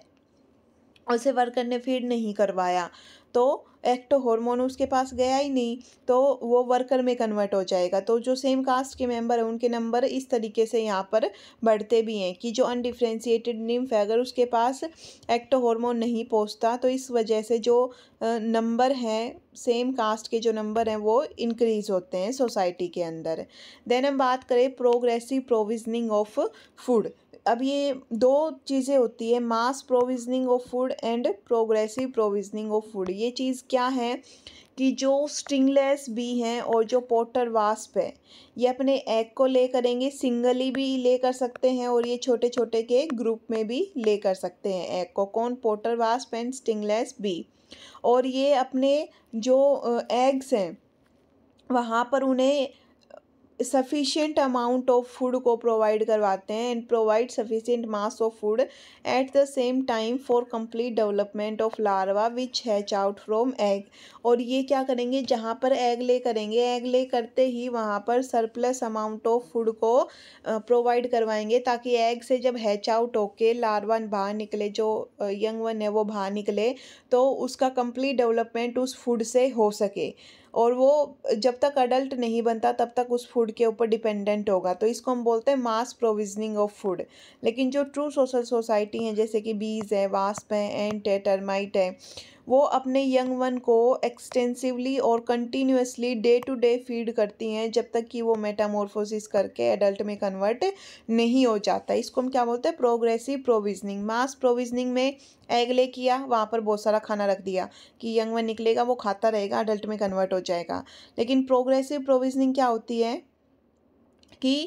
उसे वर्कर ने फीड नहीं करवाया तो एक्टो तो हार्मोन उसके पास गया ही नहीं तो वो वर्कर में कन्वर्ट हो जाएगा तो जो सेम कास्ट के मेंबर हैं उनके नंबर इस तरीके से यहाँ पर बढ़ते भी हैं कि जो अनडिफ्रेंशिएटेड निम्फ है अगर उसके पास एक्टो तो हार्मोन नहीं पहुँचता तो इस वजह से जो नंबर हैं सेम कास्ट के जो नंबर हैं वो इंक्रीज़ होते हैं सोसाइटी के अंदर देन हम बात करें प्रोग्रेसिव प्रोविजनिंग ऑफ फूड अब ये दो चीज़ें होती है mass provisioning of food and progressive provisioning of food ये चीज़ क्या है कि जो स्ट्रिंगलेस बी हैं और जो पोटर वास्प है ये अपने एग को ले करेंगे सिंगली भी ले कर सकते हैं और ये छोटे छोटे के ग्रुप में भी ले कर सकते हैं एग को कौन potter wasp and stingless bee और ये अपने जो एग्स हैं वहाँ पर उन्हें सफिशियंट अमाउंट ऑफ फूड को प्रोवाइड करवाते हैं and provide sufficient mass of food at the same time for complete development of larva which hatch out from egg और ये क्या करेंगे जहाँ पर एग ले करेंगे एग ले करते ही वहाँ पर सरप्लस अमाउंट ऑफ फूड को प्रोवाइड करवाएंगे ताकि एग से जब हैच आउट होके लार्वा बाहर निकले जो यंग वन है वो बाहर निकले तो उसका कंप्लीट डेवलपमेंट उस फूड से हो सके और वो जब तक अडल्ट नहीं बनता तब तक उस फूड के ऊपर डिपेंडेंट होगा तो इसको हम बोलते हैं मास प्रोविजनिंग ऑफ फूड लेकिन जो ट्रू सोशल सोसाइटी हैं जैसे कि बीज है वास्प है एंट है टर्माइट है वो अपने यंग वन को एक्सटेंसिवली और continuously day to day feed करती हैं जब तक कि वो मेटामोरफोसिस करके एडल्ट में कन्वर्ट नहीं हो जाता इसको हम क्या बोलते हैं प्रोग्रेसिव प्रोविजनिंग मास प्रोविजनिंग में एग ले किया वहाँ पर बहुत सारा खाना रख दिया कि यंग वन निकलेगा वो खाता रहेगा अडल्ट में कन्वर्ट हो जाएगा लेकिन प्रोग्रेसिव प्रोविजनिंग क्या होती है कि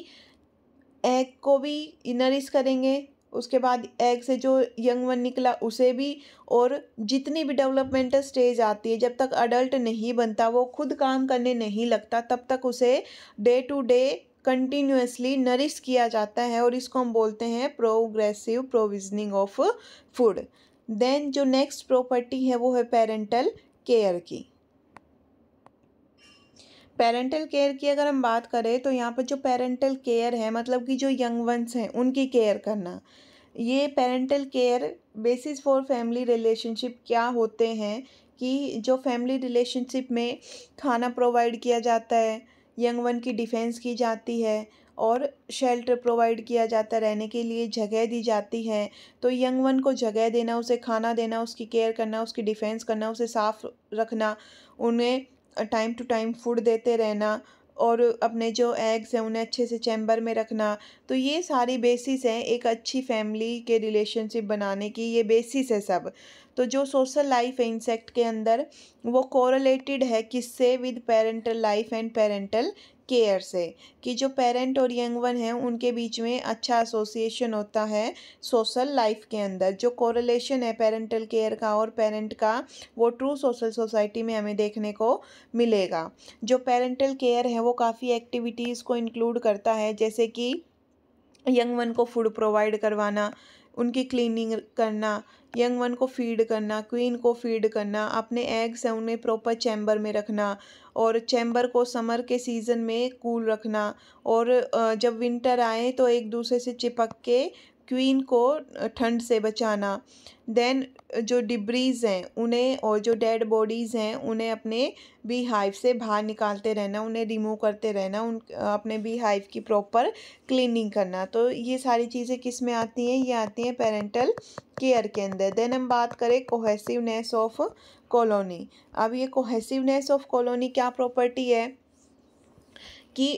एग को भी नरिश करेंगे उसके बाद एग से जो यंग वन निकला उसे भी और जितनी भी डेवलपमेंटल स्टेज आती है जब तक अडल्ट नहीं बनता वो खुद काम करने नहीं लगता तब तक उसे day to day continuously nourish किया जाता है और इसको हम बोलते हैं progressive provisioning of food then जो नेक्स्ट प्रॉपर्टी है वो है पेरेंटल केयर की पेरेंटल केयर की अगर हम बात करें तो यहाँ पर जो पेरेंटल केयर है मतलब कि जो यंग वंस हैं उनकी केयर करना ये parental care basis for family relationship क्या होते हैं कि जो फैमिली रिलेशनशिप में खाना प्रोवाइड किया जाता है यंग वन की डिफेंस की जाती है और शेल्टर प्रोवाइड किया जाता है रहने के लिए जगह दी जाती है तो यंग वन को जगह देना उसे खाना देना उसकी केयर करना उसकी डिफेंस करना उसे साफ़ रखना उन्हें टाइम टू टाइम फूड देते रहना और अपने जो एग्स हैं उन्हें अच्छे से चैम्बर में रखना तो ये सारी बेसिस हैं एक अच्छी फैमिली के रिलेशनशिप बनाने की ये बेसिस है सब तो जो सोशल लाइफ है इंसेक्ट के अंदर वो कोरिलेटेड है किससे with parental life and parental care से कि जो पेरेंट और यंग वन हैं उनके बीच में अच्छा एसोसिएशन होता है सोशल लाइफ के अंदर जो कोरिलेशन है पेरेंटल केयर का और पेरेंट का वो ट्रू सोशल सोसाइटी में हमें देखने को मिलेगा जो पेरेंटल केयर है वो काफ़ी एक्टिविटीज़ को इंक्लूड करता है जैसे कि यंग वन को फूड प्रोवाइड करवाना उनकी क्लीनिंग करना यंग वन को फीड करना क्वीन को फीड करना अपने एग्स हैं उन्हें प्रॉपर चैम्बर में रखना और चैम्बर को समर के सीज़न में कूल रखना और जब विंटर आए तो एक दूसरे से चिपक के क्वीन को ठंड से बचाना देन जो डिब्रीज हैं उन्हें और जो डेड बॉडीज़ हैं उन्हें अपने बी हाइव से बाहर निकालते रहना उन्हें रिमूव करते रहना उन अपने बी हाइव की प्रॉपर क्लीनिंग करना तो ये सारी चीज़ें किस में आती हैं ये आती हैं पेरेंटल केयर के अंदर देन हम बात करें कोहेसिवनेस ऑफ कॉलोनी अब ये कोहेसिवनेस ऑफ कॉलोनी क्या प्रॉपर्टी है कि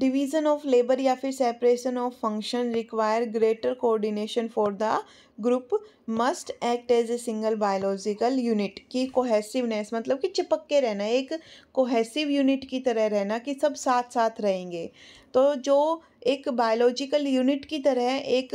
division of labor या फिर separation of function require greater coordination for the group must act as a single biological unit की कोहेसिवनेस मतलब कि चिपक के रहना एक कोहेसिव यूनिट की तरह रहना कि सब साथ साथ रहेंगे तो जो एक बायोलॉजिकल यूनिट की तरह एक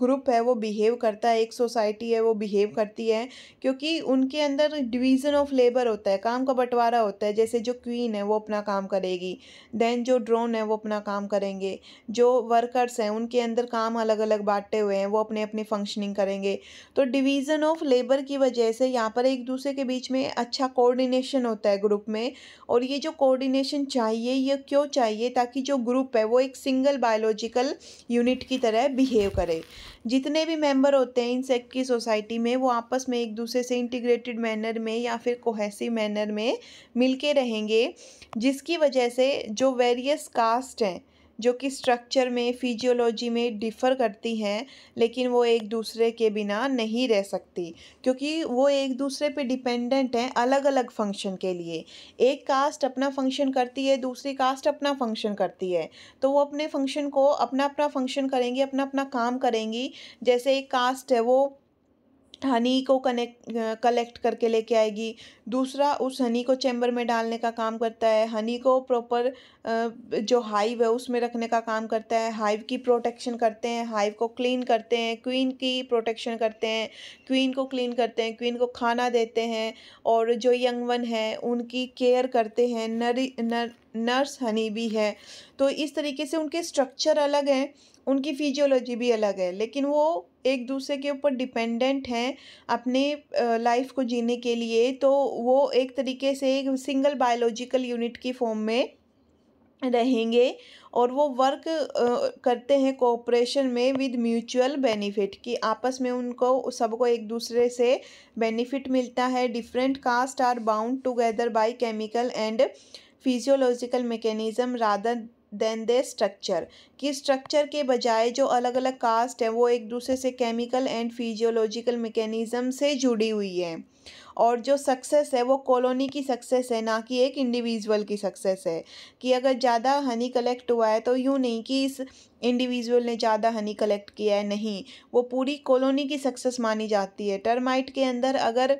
ग्रुप है वो बिहेव करता है एक सोसाइटी है वो बिहेव करती है क्योंकि उनके अंदर डिवीज़न ऑफ लेबर होता है काम का बंटवारा होता है जैसे जो क्वीन है वो अपना काम करेगी देन जो ड्रोन है वो अपना काम करेंगे जो वर्कर्स हैं उनके अंदर काम अलग अलग बांटे हुए हैं वो अपने अपने फंक्शनिंग करेंगे तो डिवीज़न ऑफ लेबर की वजह से यहाँ पर एक दूसरे के बीच में अच्छा कोऑर्डिनेशन होता है ग्रुप में और ये जो कोऑर्डिनेशन चाहिए ये क्यों चाहिए ताकि जो ग्रुप है वो एक सिंगल बायोलॉजिकल यूनिट की तरह बिहेव करे जितने भी मेम्बर होते हैं इंसेक्ट की सोसाइटी में वो आपस में एक दूसरे से इंटीग्रेटेड मैनर में या फिर कोहेसिव मैनर में मिल रहेंगे जिसकी वजह से जो वेरियस कास्ट हैं जो कि स्ट्रक्चर में फिजियोलॉजी में डिफ़र करती हैं लेकिन वो एक दूसरे के बिना नहीं रह सकती क्योंकि वो एक दूसरे पे डिपेंडेंट हैं अलग अलग फंक्शन के लिए एक कास्ट अपना फंक्शन करती है दूसरी कास्ट अपना फंक्शन करती है तो वो अपने फंक्शन को अपना अपना फंक्शन करेंगी अपना अपना काम करेंगी जैसे एक कास्ट है वो हनी को कनेक्ट कलेक्ट करके लेके आएगी दूसरा उस हनी को चैम्बर में डालने का काम करता है हनी को प्रॉपर जो हाइव है उसमें रखने का काम करता है हाइव की प्रोटेक्शन करते हैं हाइव को क्लीन करते हैं क्वीन की प्रोटेक्शन करते हैं क्वीन को क्लीन करते हैं क्वीन को खाना देते हैं और जो यंग वन है उनकी केयर करते हैं नरी नर नर्स हनी भी है तो इस तरीके से उनके स्ट्रक्चर अलग हैं उनकी फिजियोलॉजी भी अलग है लेकिन वो एक दूसरे के ऊपर डिपेंडेंट हैं अपने लाइफ को जीने के लिए तो वो एक तरीके से एक सिंगल बायोलॉजिकल यूनिट की फॉर्म में रहेंगे और वो वर्क करते हैं कोऑपरेशन में विद म्यूचुअल बेनिफिट कि आपस में उनको सबको एक दूसरे से बेनिफिट मिलता है different caste are bound together by chemical and physiological mechanism rather than the structure कि स्ट्रक्चर के बजाय जो अलग अलग कास्ट हैं वो एक दूसरे से केमिकल एंड फिजियोलॉजिकल मेकेनिज़्म से जुड़ी हुई है और जो सक्सेस है वो कॉलोनी की सक्सेस है ना कि एक इंडिविजुअल की सक्सेस है कि अगर ज़्यादा हनी कलेक्ट हुआ है तो यूँ नहीं कि इस इंडिविजुअल ने ज़्यादा हनी कलेक्ट किया है नहीं वो पूरी कॉलोनी की सक्सेस मानी जाती है टर्माइट के अंदर अगर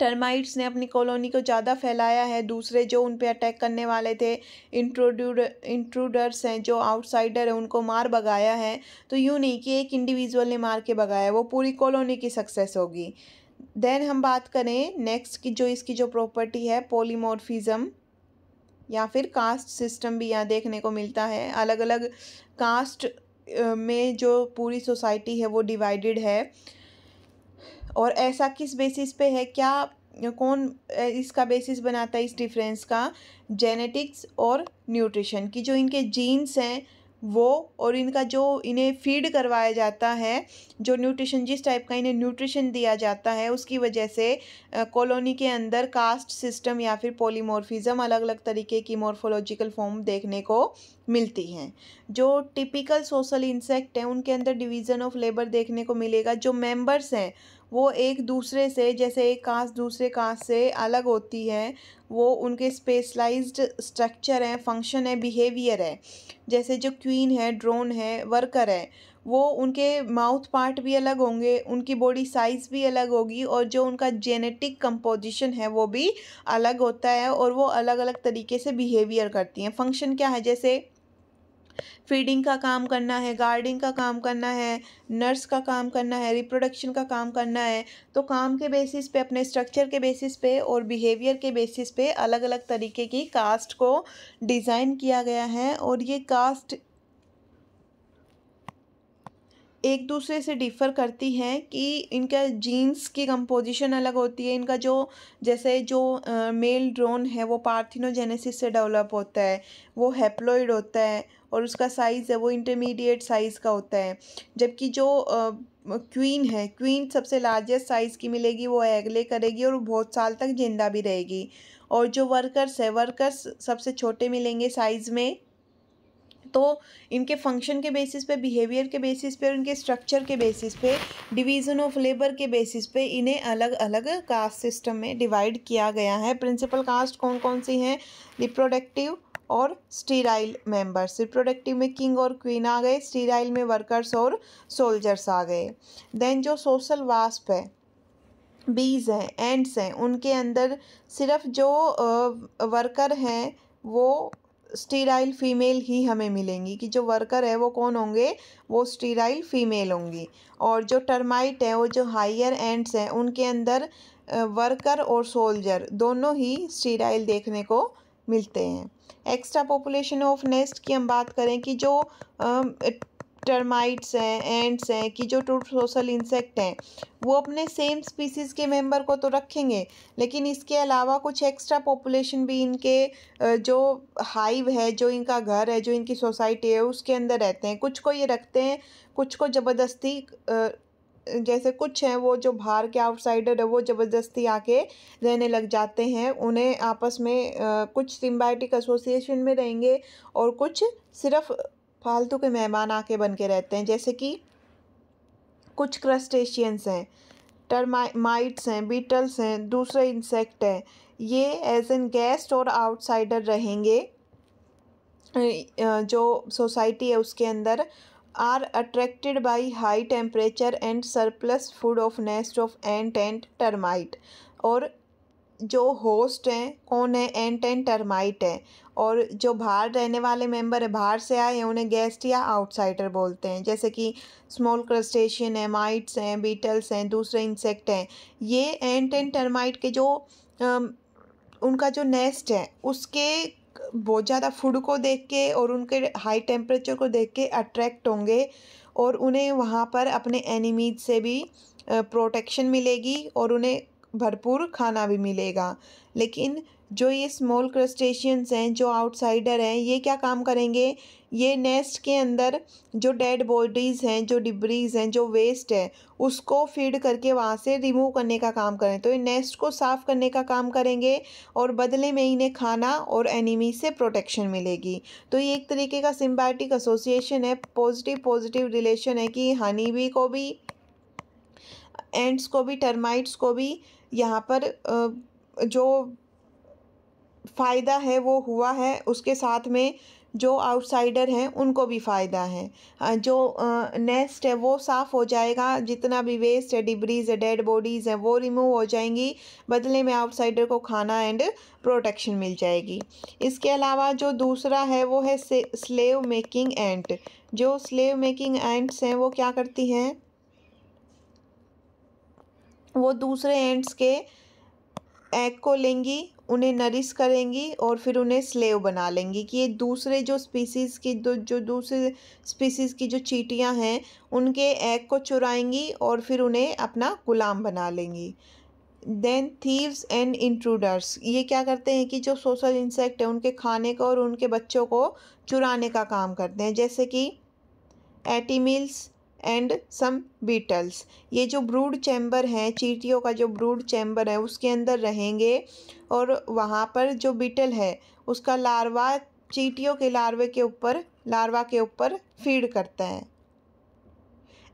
टर्माइट्स ने अपनी कॉलोनी को ज़्यादा फैलाया है दूसरे जो उन पर अटैक करने वाले थे इंट्रोड्यूड इंट्रूडर्स हैं जो आउटसाइडर हैं उनको मार भगाया है तो यूँ नहीं कि एक इंडिविजुअल ने मार के भगाया वो पूरी कॉलोनी की सक्सेस होगी देन हम बात करें नेक्स्ट की जो इसकी जो प्रॉपर्टी है पोलीमोर्फिज़म या फिर कास्ट सिस्टम भी यहाँ देखने को मिलता है अलग अलग कास्ट में जो पूरी सोसाइटी है वो डिवाइडेड है और ऐसा किस बेसिस पे है क्या कौन इसका बेसिस बनाता है इस डिफरेंस का जेनेटिक्स और न्यूट्रिशन की जो इनके जीन्स हैं वो और इनका जो इन्हें फीड करवाया जाता है जो न्यूट्रिशन जिस टाइप का इन्हें न्यूट्रिशन दिया जाता है उसकी वजह से कॉलोनी के अंदर कास्ट सिस्टम या फिर पोलीमॉर्फिज़म अलग अलग तरीके की मॉर्फोलॉजिकल फॉर्म देखने को मिलती हैं जो टिपिकल सोशल इंसेक्ट हैं उनके अंदर डिवीज़न ऑफ लेबर देखने को मिलेगा जो मेम्बर्स हैं वो एक दूसरे से जैसे एक कांस दूसरे कांस से अलग होती है वो उनके स्पेशलाइज्ड स्ट्रक्चर हैं फंक्शन है बिहेवियर है जैसे जो क्वीन है ड्रोन है वर्कर है वो उनके माउथ पार्ट भी अलग होंगे उनकी बॉडी साइज़ भी अलग होगी और जो उनका जेनेटिक कंपोजिशन है वो भी अलग होता है और वो अलग अलग तरीके से बिहेवियर करती हैं फंक्शन क्या है जैसे फीडिंग का काम करना है गार्डिंग का काम करना है नर्स का काम करना है रिप्रोडक्शन का काम करना है तो काम के बेसिस पे अपने स्ट्रक्चर के बेसिस पे और बिहेवियर के बेसिस पे अलग अलग तरीके की कास्ट को डिज़ाइन किया गया है और ये कास्ट एक दूसरे से डिफ़र करती हैं कि इनका जीन्स की कंपोजिशन अलग होती है इनका जो जैसे जो मेल ड्रोन है वो पार्थिनोजेनेसिस से डेवलप होता है वो हैप्लोइड होता है और उसका साइज़ है वो इंटरमीडिएट साइज़ का होता है जबकि जो क्वीन है क्वीन सबसे लार्जेस्ट साइज़ की मिलेगी वो एगले करेगी और बहुत साल तक जिंदा भी रहेगी और जो वर्कर्स है वर्कर्स सबसे छोटे मिलेंगे साइज़ में तो इनके फंक्शन के बेसिस पे बिहेवियर के बेसिस पे और इनके स्ट्रक्चर के बेसिस पे डिवीज़न ऑफ लेबर के बेसिस पे इन्हें अलग अलग कास्ट सिस्टम में डिवाइड किया गया है प्रिंसिपल कास्ट कौन कौन सी हैं रिप्रोडक्टिव और स्टीराइल मेंबर्स रिप्रोडक्टिव में किंग और क्वीन आ गए स्टीराइल में वर्कर्स और सोल्जर्स आ गए देन जो सोशल वास्प है बीज हैं एंड्स हैं उनके अंदर सिर्फ जो वर्कर हैं वो स्टीराइल फ़ीमेल ही हमें मिलेंगी कि जो वर्कर है वो कौन होंगे वो स्टीराइल फ़ीमेल होंगी और जो टर्माइट है वो जो हायर एंड्स हैं उनके अंदर वर्कर और सोल्जर दोनों ही स्टीराइल देखने को मिलते हैं एक्स्ट्रा पॉपुलेशन ऑफ नेस्ट की हम बात करें कि जो टर्माइट्स हैं एंड्स हैं कि जो टूट सोशल इंसेक्ट हैं वो अपने सेम स्पीसीज़ के मेंबर को तो रखेंगे लेकिन इसके अलावा कुछ एक्स्ट्रा पॉपुलेशन भी इनके जो हाइव है जो इनका घर है जो इनकी सोसाइटी है उसके अंदर रहते हैं कुछ को ये रखते हैं कुछ को ज़बरदस्ती जैसे कुछ हैं वो जो बाहर के आउटसाइडर है वो ज़बरदस्ती आके रहने लग जाते हैं उन्हें आपस में कुछ सिम्बायोटिक एसोसिएशन में रहेंगे और कुछ सिर्फ फालतू के मेहमान आके बन के रहते हैं जैसे कि कुछ क्रस्टेशियंस हैं टर्माइट्स हैं बीटल्स हैं दूसरे इंसेक्ट हैं ये एज एन गेस्ट और आउटसाइडर रहेंगे जो सोसाइटी है उसके अंदर are attracted by high temperature and surplus food of nest of ant and termite और जो होस्ट हैं कौन है एंट एंड टर्माइट है और जो बाहर रहने वाले मेंबर है बाहर से आए हैं उन्हें गेस्ट या आउटसाइडर बोलते हैं जैसे कि स्मॉल क्रस्टेशियन है माइट्स हैं बीटल्स हैं दूसरे इंसेक्ट हैं ये एंट एंड टर्माइट के जो उनका जो नेस्ट है उसके बहुत ज़्यादा फूड को देख के और उनके हाई टेम्परेचर को देख के अट्रैक्ट होंगे और उन्हें वहाँ पर अपने एनिमीज से भी प्रोटेक्शन मिलेगी और उन्हें भरपूर खाना भी मिलेगा लेकिन जो ये स्मॉल क्रस्टेशियंस हैं जो आउटसाइडर हैं ये क्या काम करेंगे ये नेस्ट के अंदर जो डेड बॉडीज़ हैं जो डिब्रीज हैं जो वेस्ट है उसको फीड करके वहाँ से रिमूव करने का काम करें तो ये नेस्ट को साफ़ करने का काम करेंगे और बदले में इन्हें खाना और एनिमी से प्रोटेक्शन मिलेगी तो ये एक तरीके का सिम्बायोटिक एसोसिएशन है पॉजिटिव पॉजिटिव रिलेशन है कि हनी भी को भी एंड्स को भी टर्माइट्स को भी यहाँ पर जो फ़ायदा है वो हुआ है उसके साथ में जो आउटसाइडर हैं उनको भी फ़ायदा है जो नेस्ट है वो साफ़ हो जाएगा जितना भी वेस्ट है डिब्रीज है डेड बॉडीज़ हैं वो रिमूव हो जाएंगी बदले में आउटसाइडर को खाना एंड प्रोटेक्शन मिल जाएगी इसके अलावा जो दूसरा है वो है स्लेव मेकिंग एंट जो स्लेव मेकिंग एंट्स हैं वो क्या करती हैं वो दूसरे एंड्स के एग को लेंगी उन्हें नरिश करेंगी और फिर उन्हें स्लेव बना लेंगी कि ये दूसरे जो स्पीसीज़ की जो जो दूसरे स्पीसीज़ की जो चीटियाँ हैं उनके एग को चुराएंगी और फिर उन्हें अपना गुलाम बना लेंगी देन थीव्स एंड इंट्रूडर्स ये क्या करते हैं कि जो सोशल इंसेक्ट है उनके खाने का और उनके बच्चों को चुराने का काम करते हैं जैसे कि एटीमिल्स एंड सम बीटल्स ये जो ब्रूड चैम्बर हैं चीटियों का जो ब्रूड चैम्बर है उसके अंदर रहेंगे और वहाँ पर जो बीटल है उसका लार्वा चीटियों के लार्वे के ऊपर लार्वा के ऊपर फीड करता है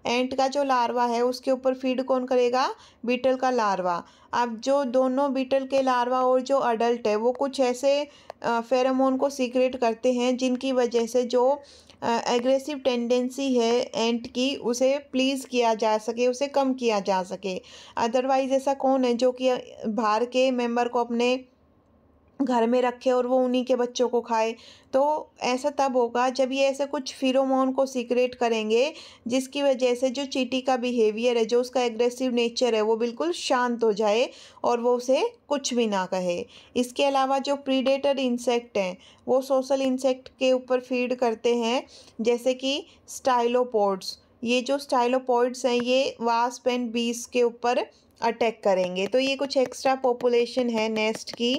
एंट का जो लार्वा है उसके ऊपर फीड कौन करेगा बीटल का लार्वा अब जो दोनों बीटल के लार्वा और जो अडल्ट है वो कुछ ऐसे फेरामोन को सीक्रेट करते हैं जिनकी वजह से जो एग्रेसिव टेंडेंसी है एंट की उसे प्लीज़ किया जा सके उसे कम किया जा सके अदरवाइज़ ऐसा कौन है जो कि बाहर के मेंबर को अपने घर में रखे और वो उन्हीं के बच्चों को खाए तो ऐसा तब होगा जब ये ऐसे कुछ फिरोमोन को सीक्रेट करेंगे जिसकी वजह से जो चीटी का बिहेवियर है जो उसका एग्रेसिव नेचर है वो बिल्कुल शांत हो जाए और वो उसे कुछ भी ना कहे इसके अलावा जो प्रीडेटर इंसेक्ट हैं वो सोशल इंसेक्ट के ऊपर फीड करते हैं जैसे कि स्टाइलोपोड्स ये जो स्टाइलोपोड्स हैं ये वास्प एंड बीस के ऊपर अटैक करेंगे तो ये कुछ एक्स्ट्रा पॉपुलेशन है नेस्ट की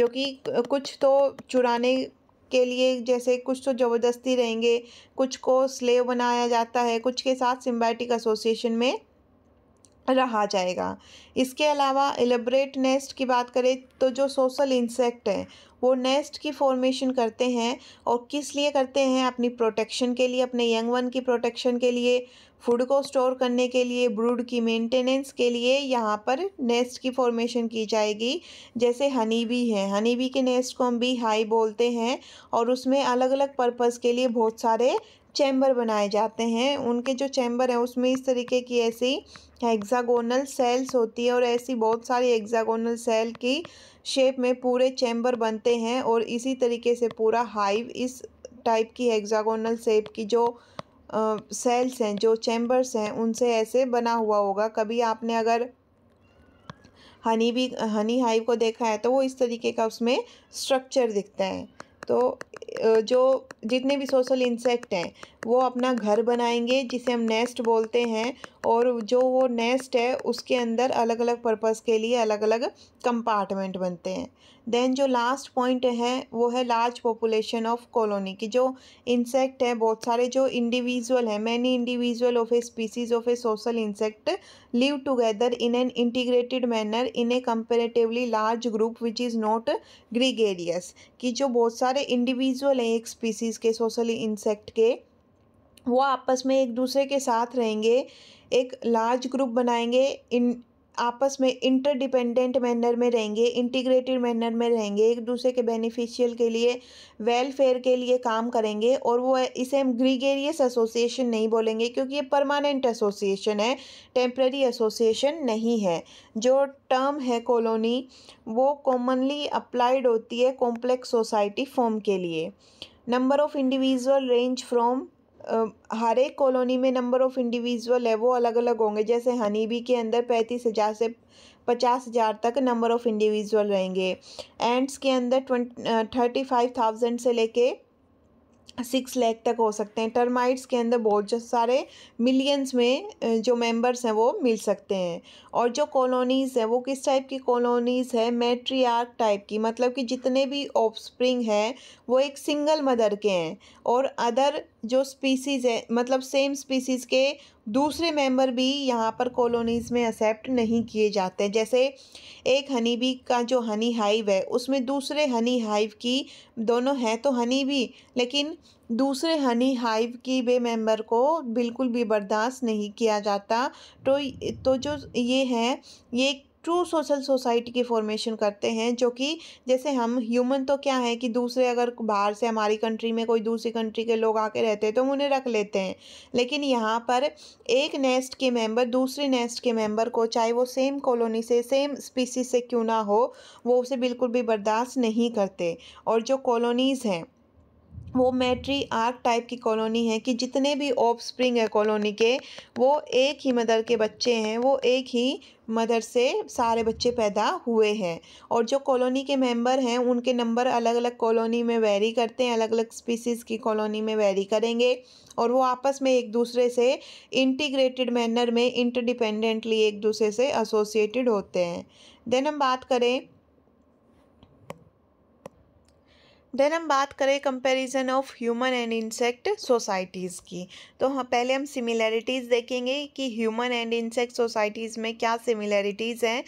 जो कि कुछ तो चुराने के लिए जैसे कुछ तो ज़बरदस्ती रहेंगे कुछ को स्लेव बनाया जाता है कुछ के साथ सिम्बैटिक एसोसिएशन में रहा जाएगा इसके अलावा एलबरेट नेस्ट की बात करें तो जो सोशल इंसेक्ट हैं वो नेस्ट की फॉर्मेशन करते हैं और किस लिए करते हैं अपनी प्रोटेक्शन के लिए अपने यंग वन की प्रोटेक्शन के लिए फूड को स्टोर करने के लिए ब्रूड की मेंटेनेंस के लिए यहाँ पर नेस्ट की फॉर्मेशन की जाएगी जैसे हनी भी है हनी भी के नेस्ट को हम भी हाई बोलते हैं और उसमें अलग अलग पर्पज़ के लिए बहुत सारे चैम्बर बनाए जाते हैं उनके जो चैम्बर हैं उसमें इस तरीके की ऐसी एग्जागोनल सेल्स होती है और ऐसी बहुत सारी एग्जागोनल सेल की शेप में पूरे चैम्बर बनते हैं और इसी तरीके से पूरा हाइव इस टाइप की एग्जागोनल शेप की जो सेल्स हैं जो चैम्बर्स हैं उनसे ऐसे बना हुआ होगा कभी आपने अगर हनी भी हनी हाइव को देखा है तो वो इस तरीके का उसमें स्ट्रक्चर दिखता है तो जो जितने भी सोशल इंसेक्ट हैं वो अपना घर बनाएंगे जिसे हम नेस्ट बोलते हैं और जो वो नेस्ट है उसके अंदर अलग अलग पर्पस के लिए अलग अलग कंपार्टमेंट बनते हैं देन जो लास्ट पॉइंट है वो है लार्ज पॉपुलेशन ऑफ कॉलोनी की जो इंसेक्ट है बहुत सारे जो इंडिविजुअल हैं many individual of a species of a social insect live together in an integrated manner in a comparatively large group which is not gregarious कि जो बहुत सारे इंडिविजुअल हैं एक स्पीसीज़ के सोशल इंसेक्ट के वो आपस में एक दूसरे के साथ रहेंगे एक लार्ज ग्रुप बनाएंगे इन आपस में इंटरडिपेंडेंट मैनर में रहेंगे इंटीग्रेटेड मैनर में रहेंगे एक दूसरे के बेनिफिशियल के लिए वेलफेयर के लिए काम करेंगे और वो इसे हम ग्रीगेरियस एसोसिएशन नहीं बोलेंगे क्योंकि ये परमानेंट एसोसिएशन है टेम्प्रेरी एसोसिएशन नहीं है जो टर्म है कॉलोनी वो कॉमनली अप्लाइड होती है कॉम्प्लेक्स सोसाइटी फॉर्म के लिए number of individual range from हर एक कॉलोनी में नंबर ऑफ़ इंडिविजुअल है वो अलग अलग होंगे जैसे हनी बी के अंदर पैंतीस हज़ार से पचास हज़ार तक नंबर ऑफ़ इंडिविजुअल रहेंगे एंड्स के अंदर ट्वेंट थर्टी फाइव थाउजेंड से लेके सिक्स लैख तक हो सकते हैं टर्माइट्स के अंदर बहुत सारे मिलियंस में जो मेंबर्स हैं वो मिल सकते हैं और जो कॉलोनीज़ हैं वो किस टाइप की कॉलोनीज़ है मेट्रियार्क टाइप की मतलब कि जितने भी ऑफस्प्रिंग हैं वो एक सिंगल मदर के हैं और अदर जो स्पीसीज़ है मतलब सेम स्पीसीज़ के दूसरे मेंबर भी यहाँ पर कॉलोनीज़ में एक्सेप्ट नहीं किए जाते हैं जैसे एक हनी बी का जो हनी हाइव है उसमें दूसरे हनी हाइव की दोनों हैं तो हनी भी लेकिन दूसरे हनी हाइव की बे मेंबर को बिल्कुल भी बर्दाश्त नहीं किया जाता तो तो जो ये है ये ट्रू सोशल सोसाइटी की फॉर्मेशन करते हैं जो कि जैसे हम ह्यूमन तो क्या है कि दूसरे अगर बाहर से हमारी कंट्री में कोई दूसरी कंट्री के लोग आके रहते हैं तो हम उन्हें रख लेते हैं लेकिन यहाँ पर एक नेस्ट के मेंबर दूसरे नेस्ट के मेंबर को चाहे वो सेम कॉलोनी से सेम स्पीसी से क्यों ना हो वो उसे बिल्कुल भी बर्दाश्त नहीं करते और जो कॉलोनीज़ हैं वो मेट्री आर्क टाइप की कॉलोनी है कि जितने भी ऑफ स्प्रिंग है कॉलोनी के वो एक ही मदर के बच्चे हैं वो एक ही मदर से सारे बच्चे पैदा हुए हैं और जो कॉलोनी के मेंबर हैं उनके नंबर अलग अलग कॉलोनी में वेरी करते हैं अलग अलग स्पीसीज़ की कॉलोनी में वेरी करेंगे और वो आपस में एक दूसरे से इंटीग्रेटेड मैनर में इंटरडिपेंडेंटली एक दूसरे से एसोसिएटेड होते हैं देन हम बात करें देन हम बात करें comparison of human and insect societies की तो हम हाँ, पहले हम सिमिलैरिटीज़ देखेंगे कि ह्यूमन एंड इंसेक्ट सोसाइटीज़ में क्या सिमिलैरिटीज़ हैं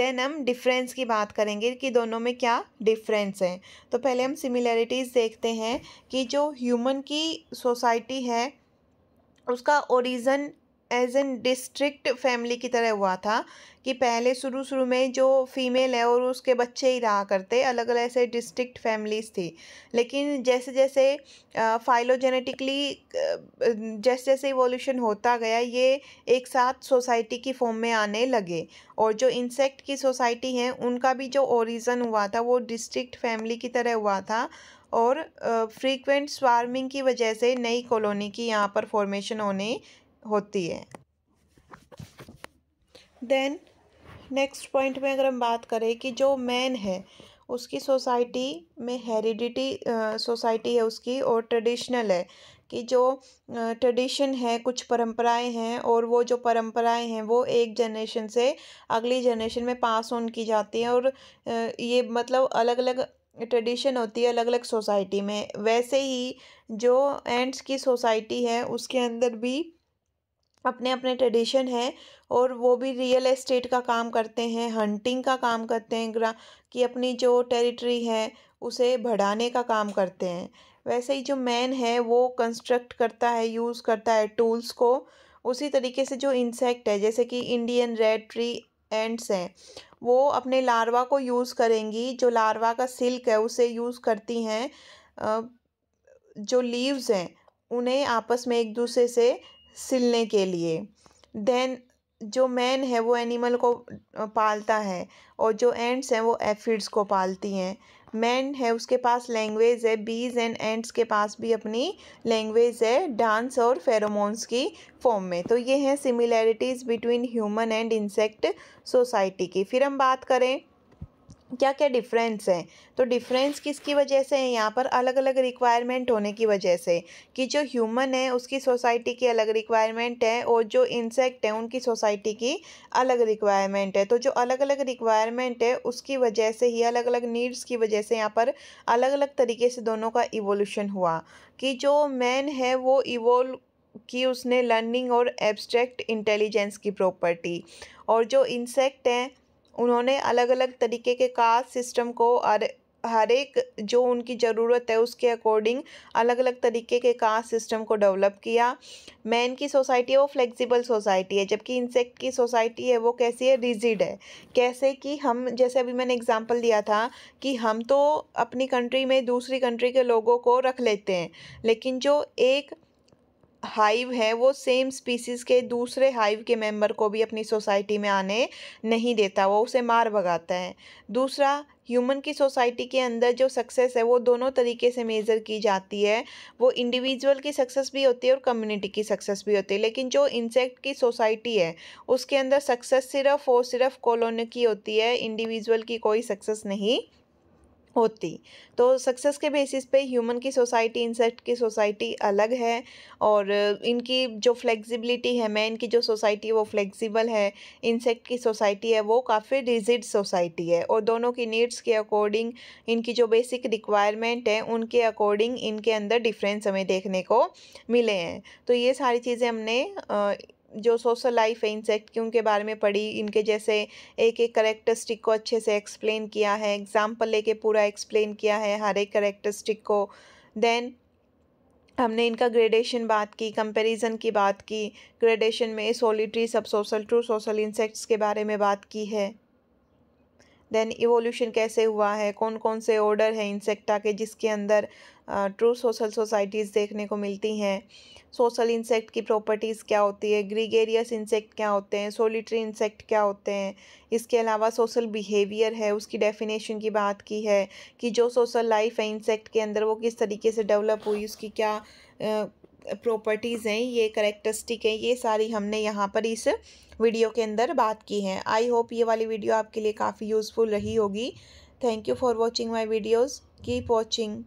देन हम डिफरेंस की बात करेंगे कि दोनों में क्या डिफरेंस है तो पहले हम सिमिलैरिटीज़ देखते हैं कि जो ह्यूमन की सोसाइटी है उसका origin as an distinct family की तरह हुआ था कि पहले शुरू शुरू में जो फीमेल है और उसके बच्चे ही रहा करते अलग अलग ऐसे डिस्ट्रिक्ट फैमिलीज थी लेकिन जैसे जैसे फाइलोजेनेटिकली जैसे जैसे इवोल्यूशन होता गया ये एक साथ सोसाइटी की फॉर्म में आने लगे और जो इंसेक्ट की सोसाइटी हैं उनका भी जो ओरिजन हुआ था वो डिस्ट्रिक्ट फैमिली की तरह हुआ था और फ्रीक्वेंट स्वार्मिंग की वजह से नई कॉलोनी की यहाँ पर फॉर्मेशन होने होती है देन नेक्स्ट पॉइंट में अगर हम बात करें कि जो मैन है उसकी सोसाइटी में हेरिडिटी सोसाइटी है उसकी और ट्रेडिशनल है कि जो ट्रेडिशन है कुछ परंपराएं हैं और वो जो परंपराएं हैं वो एक जनरेशन से अगली जनरेशन में पास ऑन की जाती हैं और ये मतलब अलग अलग ट्रेडिशन होती है अलग अलग सोसाइटी में वैसे ही जो एंड्स की सोसाइटी है उसके अंदर भी अपने अपने ट्रेडिशन है और वो भी रियल एस्टेट का काम करते हैं हंटिंग का काम करते हैं ग्रा कि अपनी जो टेरिटरी है उसे बढ़ाने का काम करते हैं वैसे ही जो मैन है वो कंस्ट्रक्ट करता है यूज़ करता है टूल्स को उसी तरीके से जो इंसेक्ट है जैसे कि इंडियन रेड ट्री एंड्स हैं वो अपने लार्वा को यूज़ करेंगी जो लार्वा का सिल्क है उसे यूज़ करती हैं जो लीव्स हैं उन्हें आपस में एक दूसरे से सिलने के लिए देन जो मैन है वो एनिमल को पालता है और जो एंट्स हैं वो एफिड्स को पालती हैं मैन है उसके पास लैंग्वेज है बीज एंड एंड्स के पास भी अपनी लैंग्वेज है डांस और फेरोमोन्स की फॉर्म में तो ये हैं similarities between human and insect society की फिर हम बात करें क्या क्या डिफरेंस हैं तो डिफरेंस किसकी वजह से है यहाँ पर अलग अलग रिक्वायरमेंट होने की वजह से कि जो ह्यूमन है उसकी सोसाइटी की अलग रिक्वायरमेंट है और जो इंसेक्ट है उनकी सोसाइटी की अलग रिक्वायरमेंट है तो जो अलग अलग रिक्वायरमेंट है उसकी वजह से ही अलग अलग नीड्स की वजह से यहाँ पर अलग अलग तरीके से दोनों का इवोल्यूशन हुआ कि जो मैन है वो इवोल्व कि उसने लर्निंग और एब्स्ट्रैक्ट इंटेलिजेंस की प्रॉपर्टी और जो इंसेक्ट हैं उन्होंने अलग अलग तरीके के कास्ट सिस्टम को हर एक जो उनकी ज़रूरत है उसके अकॉर्डिंग अलग अलग तरीके के कास्ट सिस्टम को डेवलप किया मैन की सोसाइटी है वो फ्लेक्सिबल सोसाइटी है जबकि इंसेक्ट की सोसाइटी है वो कैसी है रिजिड है कैसे कि हम जैसे अभी मैंने एग्जांपल दिया था कि हम तो अपनी कंट्री में दूसरी कंट्री के लोगों को रख लेते हैं लेकिन जो एक हाइव है वो सेम स्पीसीज के दूसरे हाइव के मेंबर को भी अपनी सोसाइटी में आने नहीं देता वो उसे मार भगाता है दूसरा ह्यूमन की सोसाइटी के अंदर जो सक्सेस है वो दोनों तरीके से मेज़र की जाती है वो इंडिविजुअल की सक्सेस भी होती है और कम्युनिटी की सक्सेस भी होती है लेकिन जो इंसेक्ट की सोसाइटी है उसके अंदर सक्सेस सिर्फ और सिर्फ कॉलोनी की होती है इंडिविजुअल की कोई सक्सेस नहीं होती तो सक्सेस के बेसिस पे ह्यूमन की सोसाइटी इंसेक्ट की सोसाइटी अलग है और इनकी जो फ्लेक्सिबिलिटी है मैन की जो सोसाइटी है वो फ्लेक्सिबल है इंसेक्ट की सोसाइटी है वो काफ़ी रिजिड सोसाइटी है और दोनों की नीड्स के अकॉर्डिंग इनकी जो बेसिक रिक्वायरमेंट है उनके अकॉर्डिंग इनके अंदर डिफरेंस हमें देखने को मिले हैं तो ये सारी चीज़ें हमने जो सोशल लाइफ है इंसेक्ट की उनके बारे में पढ़ी इनके जैसे एक एक करेक्टरिस्टिक को अच्छे से एक्सप्लेन किया है एग्जाम्पल लेके पूरा एक्सप्लेन किया है हर एक करेक्टरिस्टिक को देन हमने इनका ग्रेडेशन बात की कंपैरिजन की बात की ग्रेडेशन में सोलिट्री सब सोशल ट्रू सोशल इंसेक्ट्स के बारे में बात की है देन इवोल्यूशन कैसे हुआ है कौन कौन से ऑर्डर है इंसेक्टा के जिसके अंदर ट्रू सोशल सोसाइटीज़ देखने को मिलती हैं सोशल इंसेक्ट की प्रॉपर्टीज़ क्या होती है ग्रीगेरियस इंसेक्ट क्या होते हैं सोलिट्री इंसेक्ट क्या होते हैं इसके अलावा सोशल बिहेवियर है उसकी डेफिनेशन की बात की है कि जो सोशल लाइफ है इंसेक्ट के अंदर वो किस तरीके से डेवलप हुई उसकी क्या प्रॉपर्टीज़ हैं ये करेक्टरिस्टिक हैं ये सारी हमने यहाँ पर इस वीडियो के अंदर बात की है आई होप ये वाली वीडियो आपके लिए काफ़ी यूज़फुल रही होगी thank you for watching my videos keep watching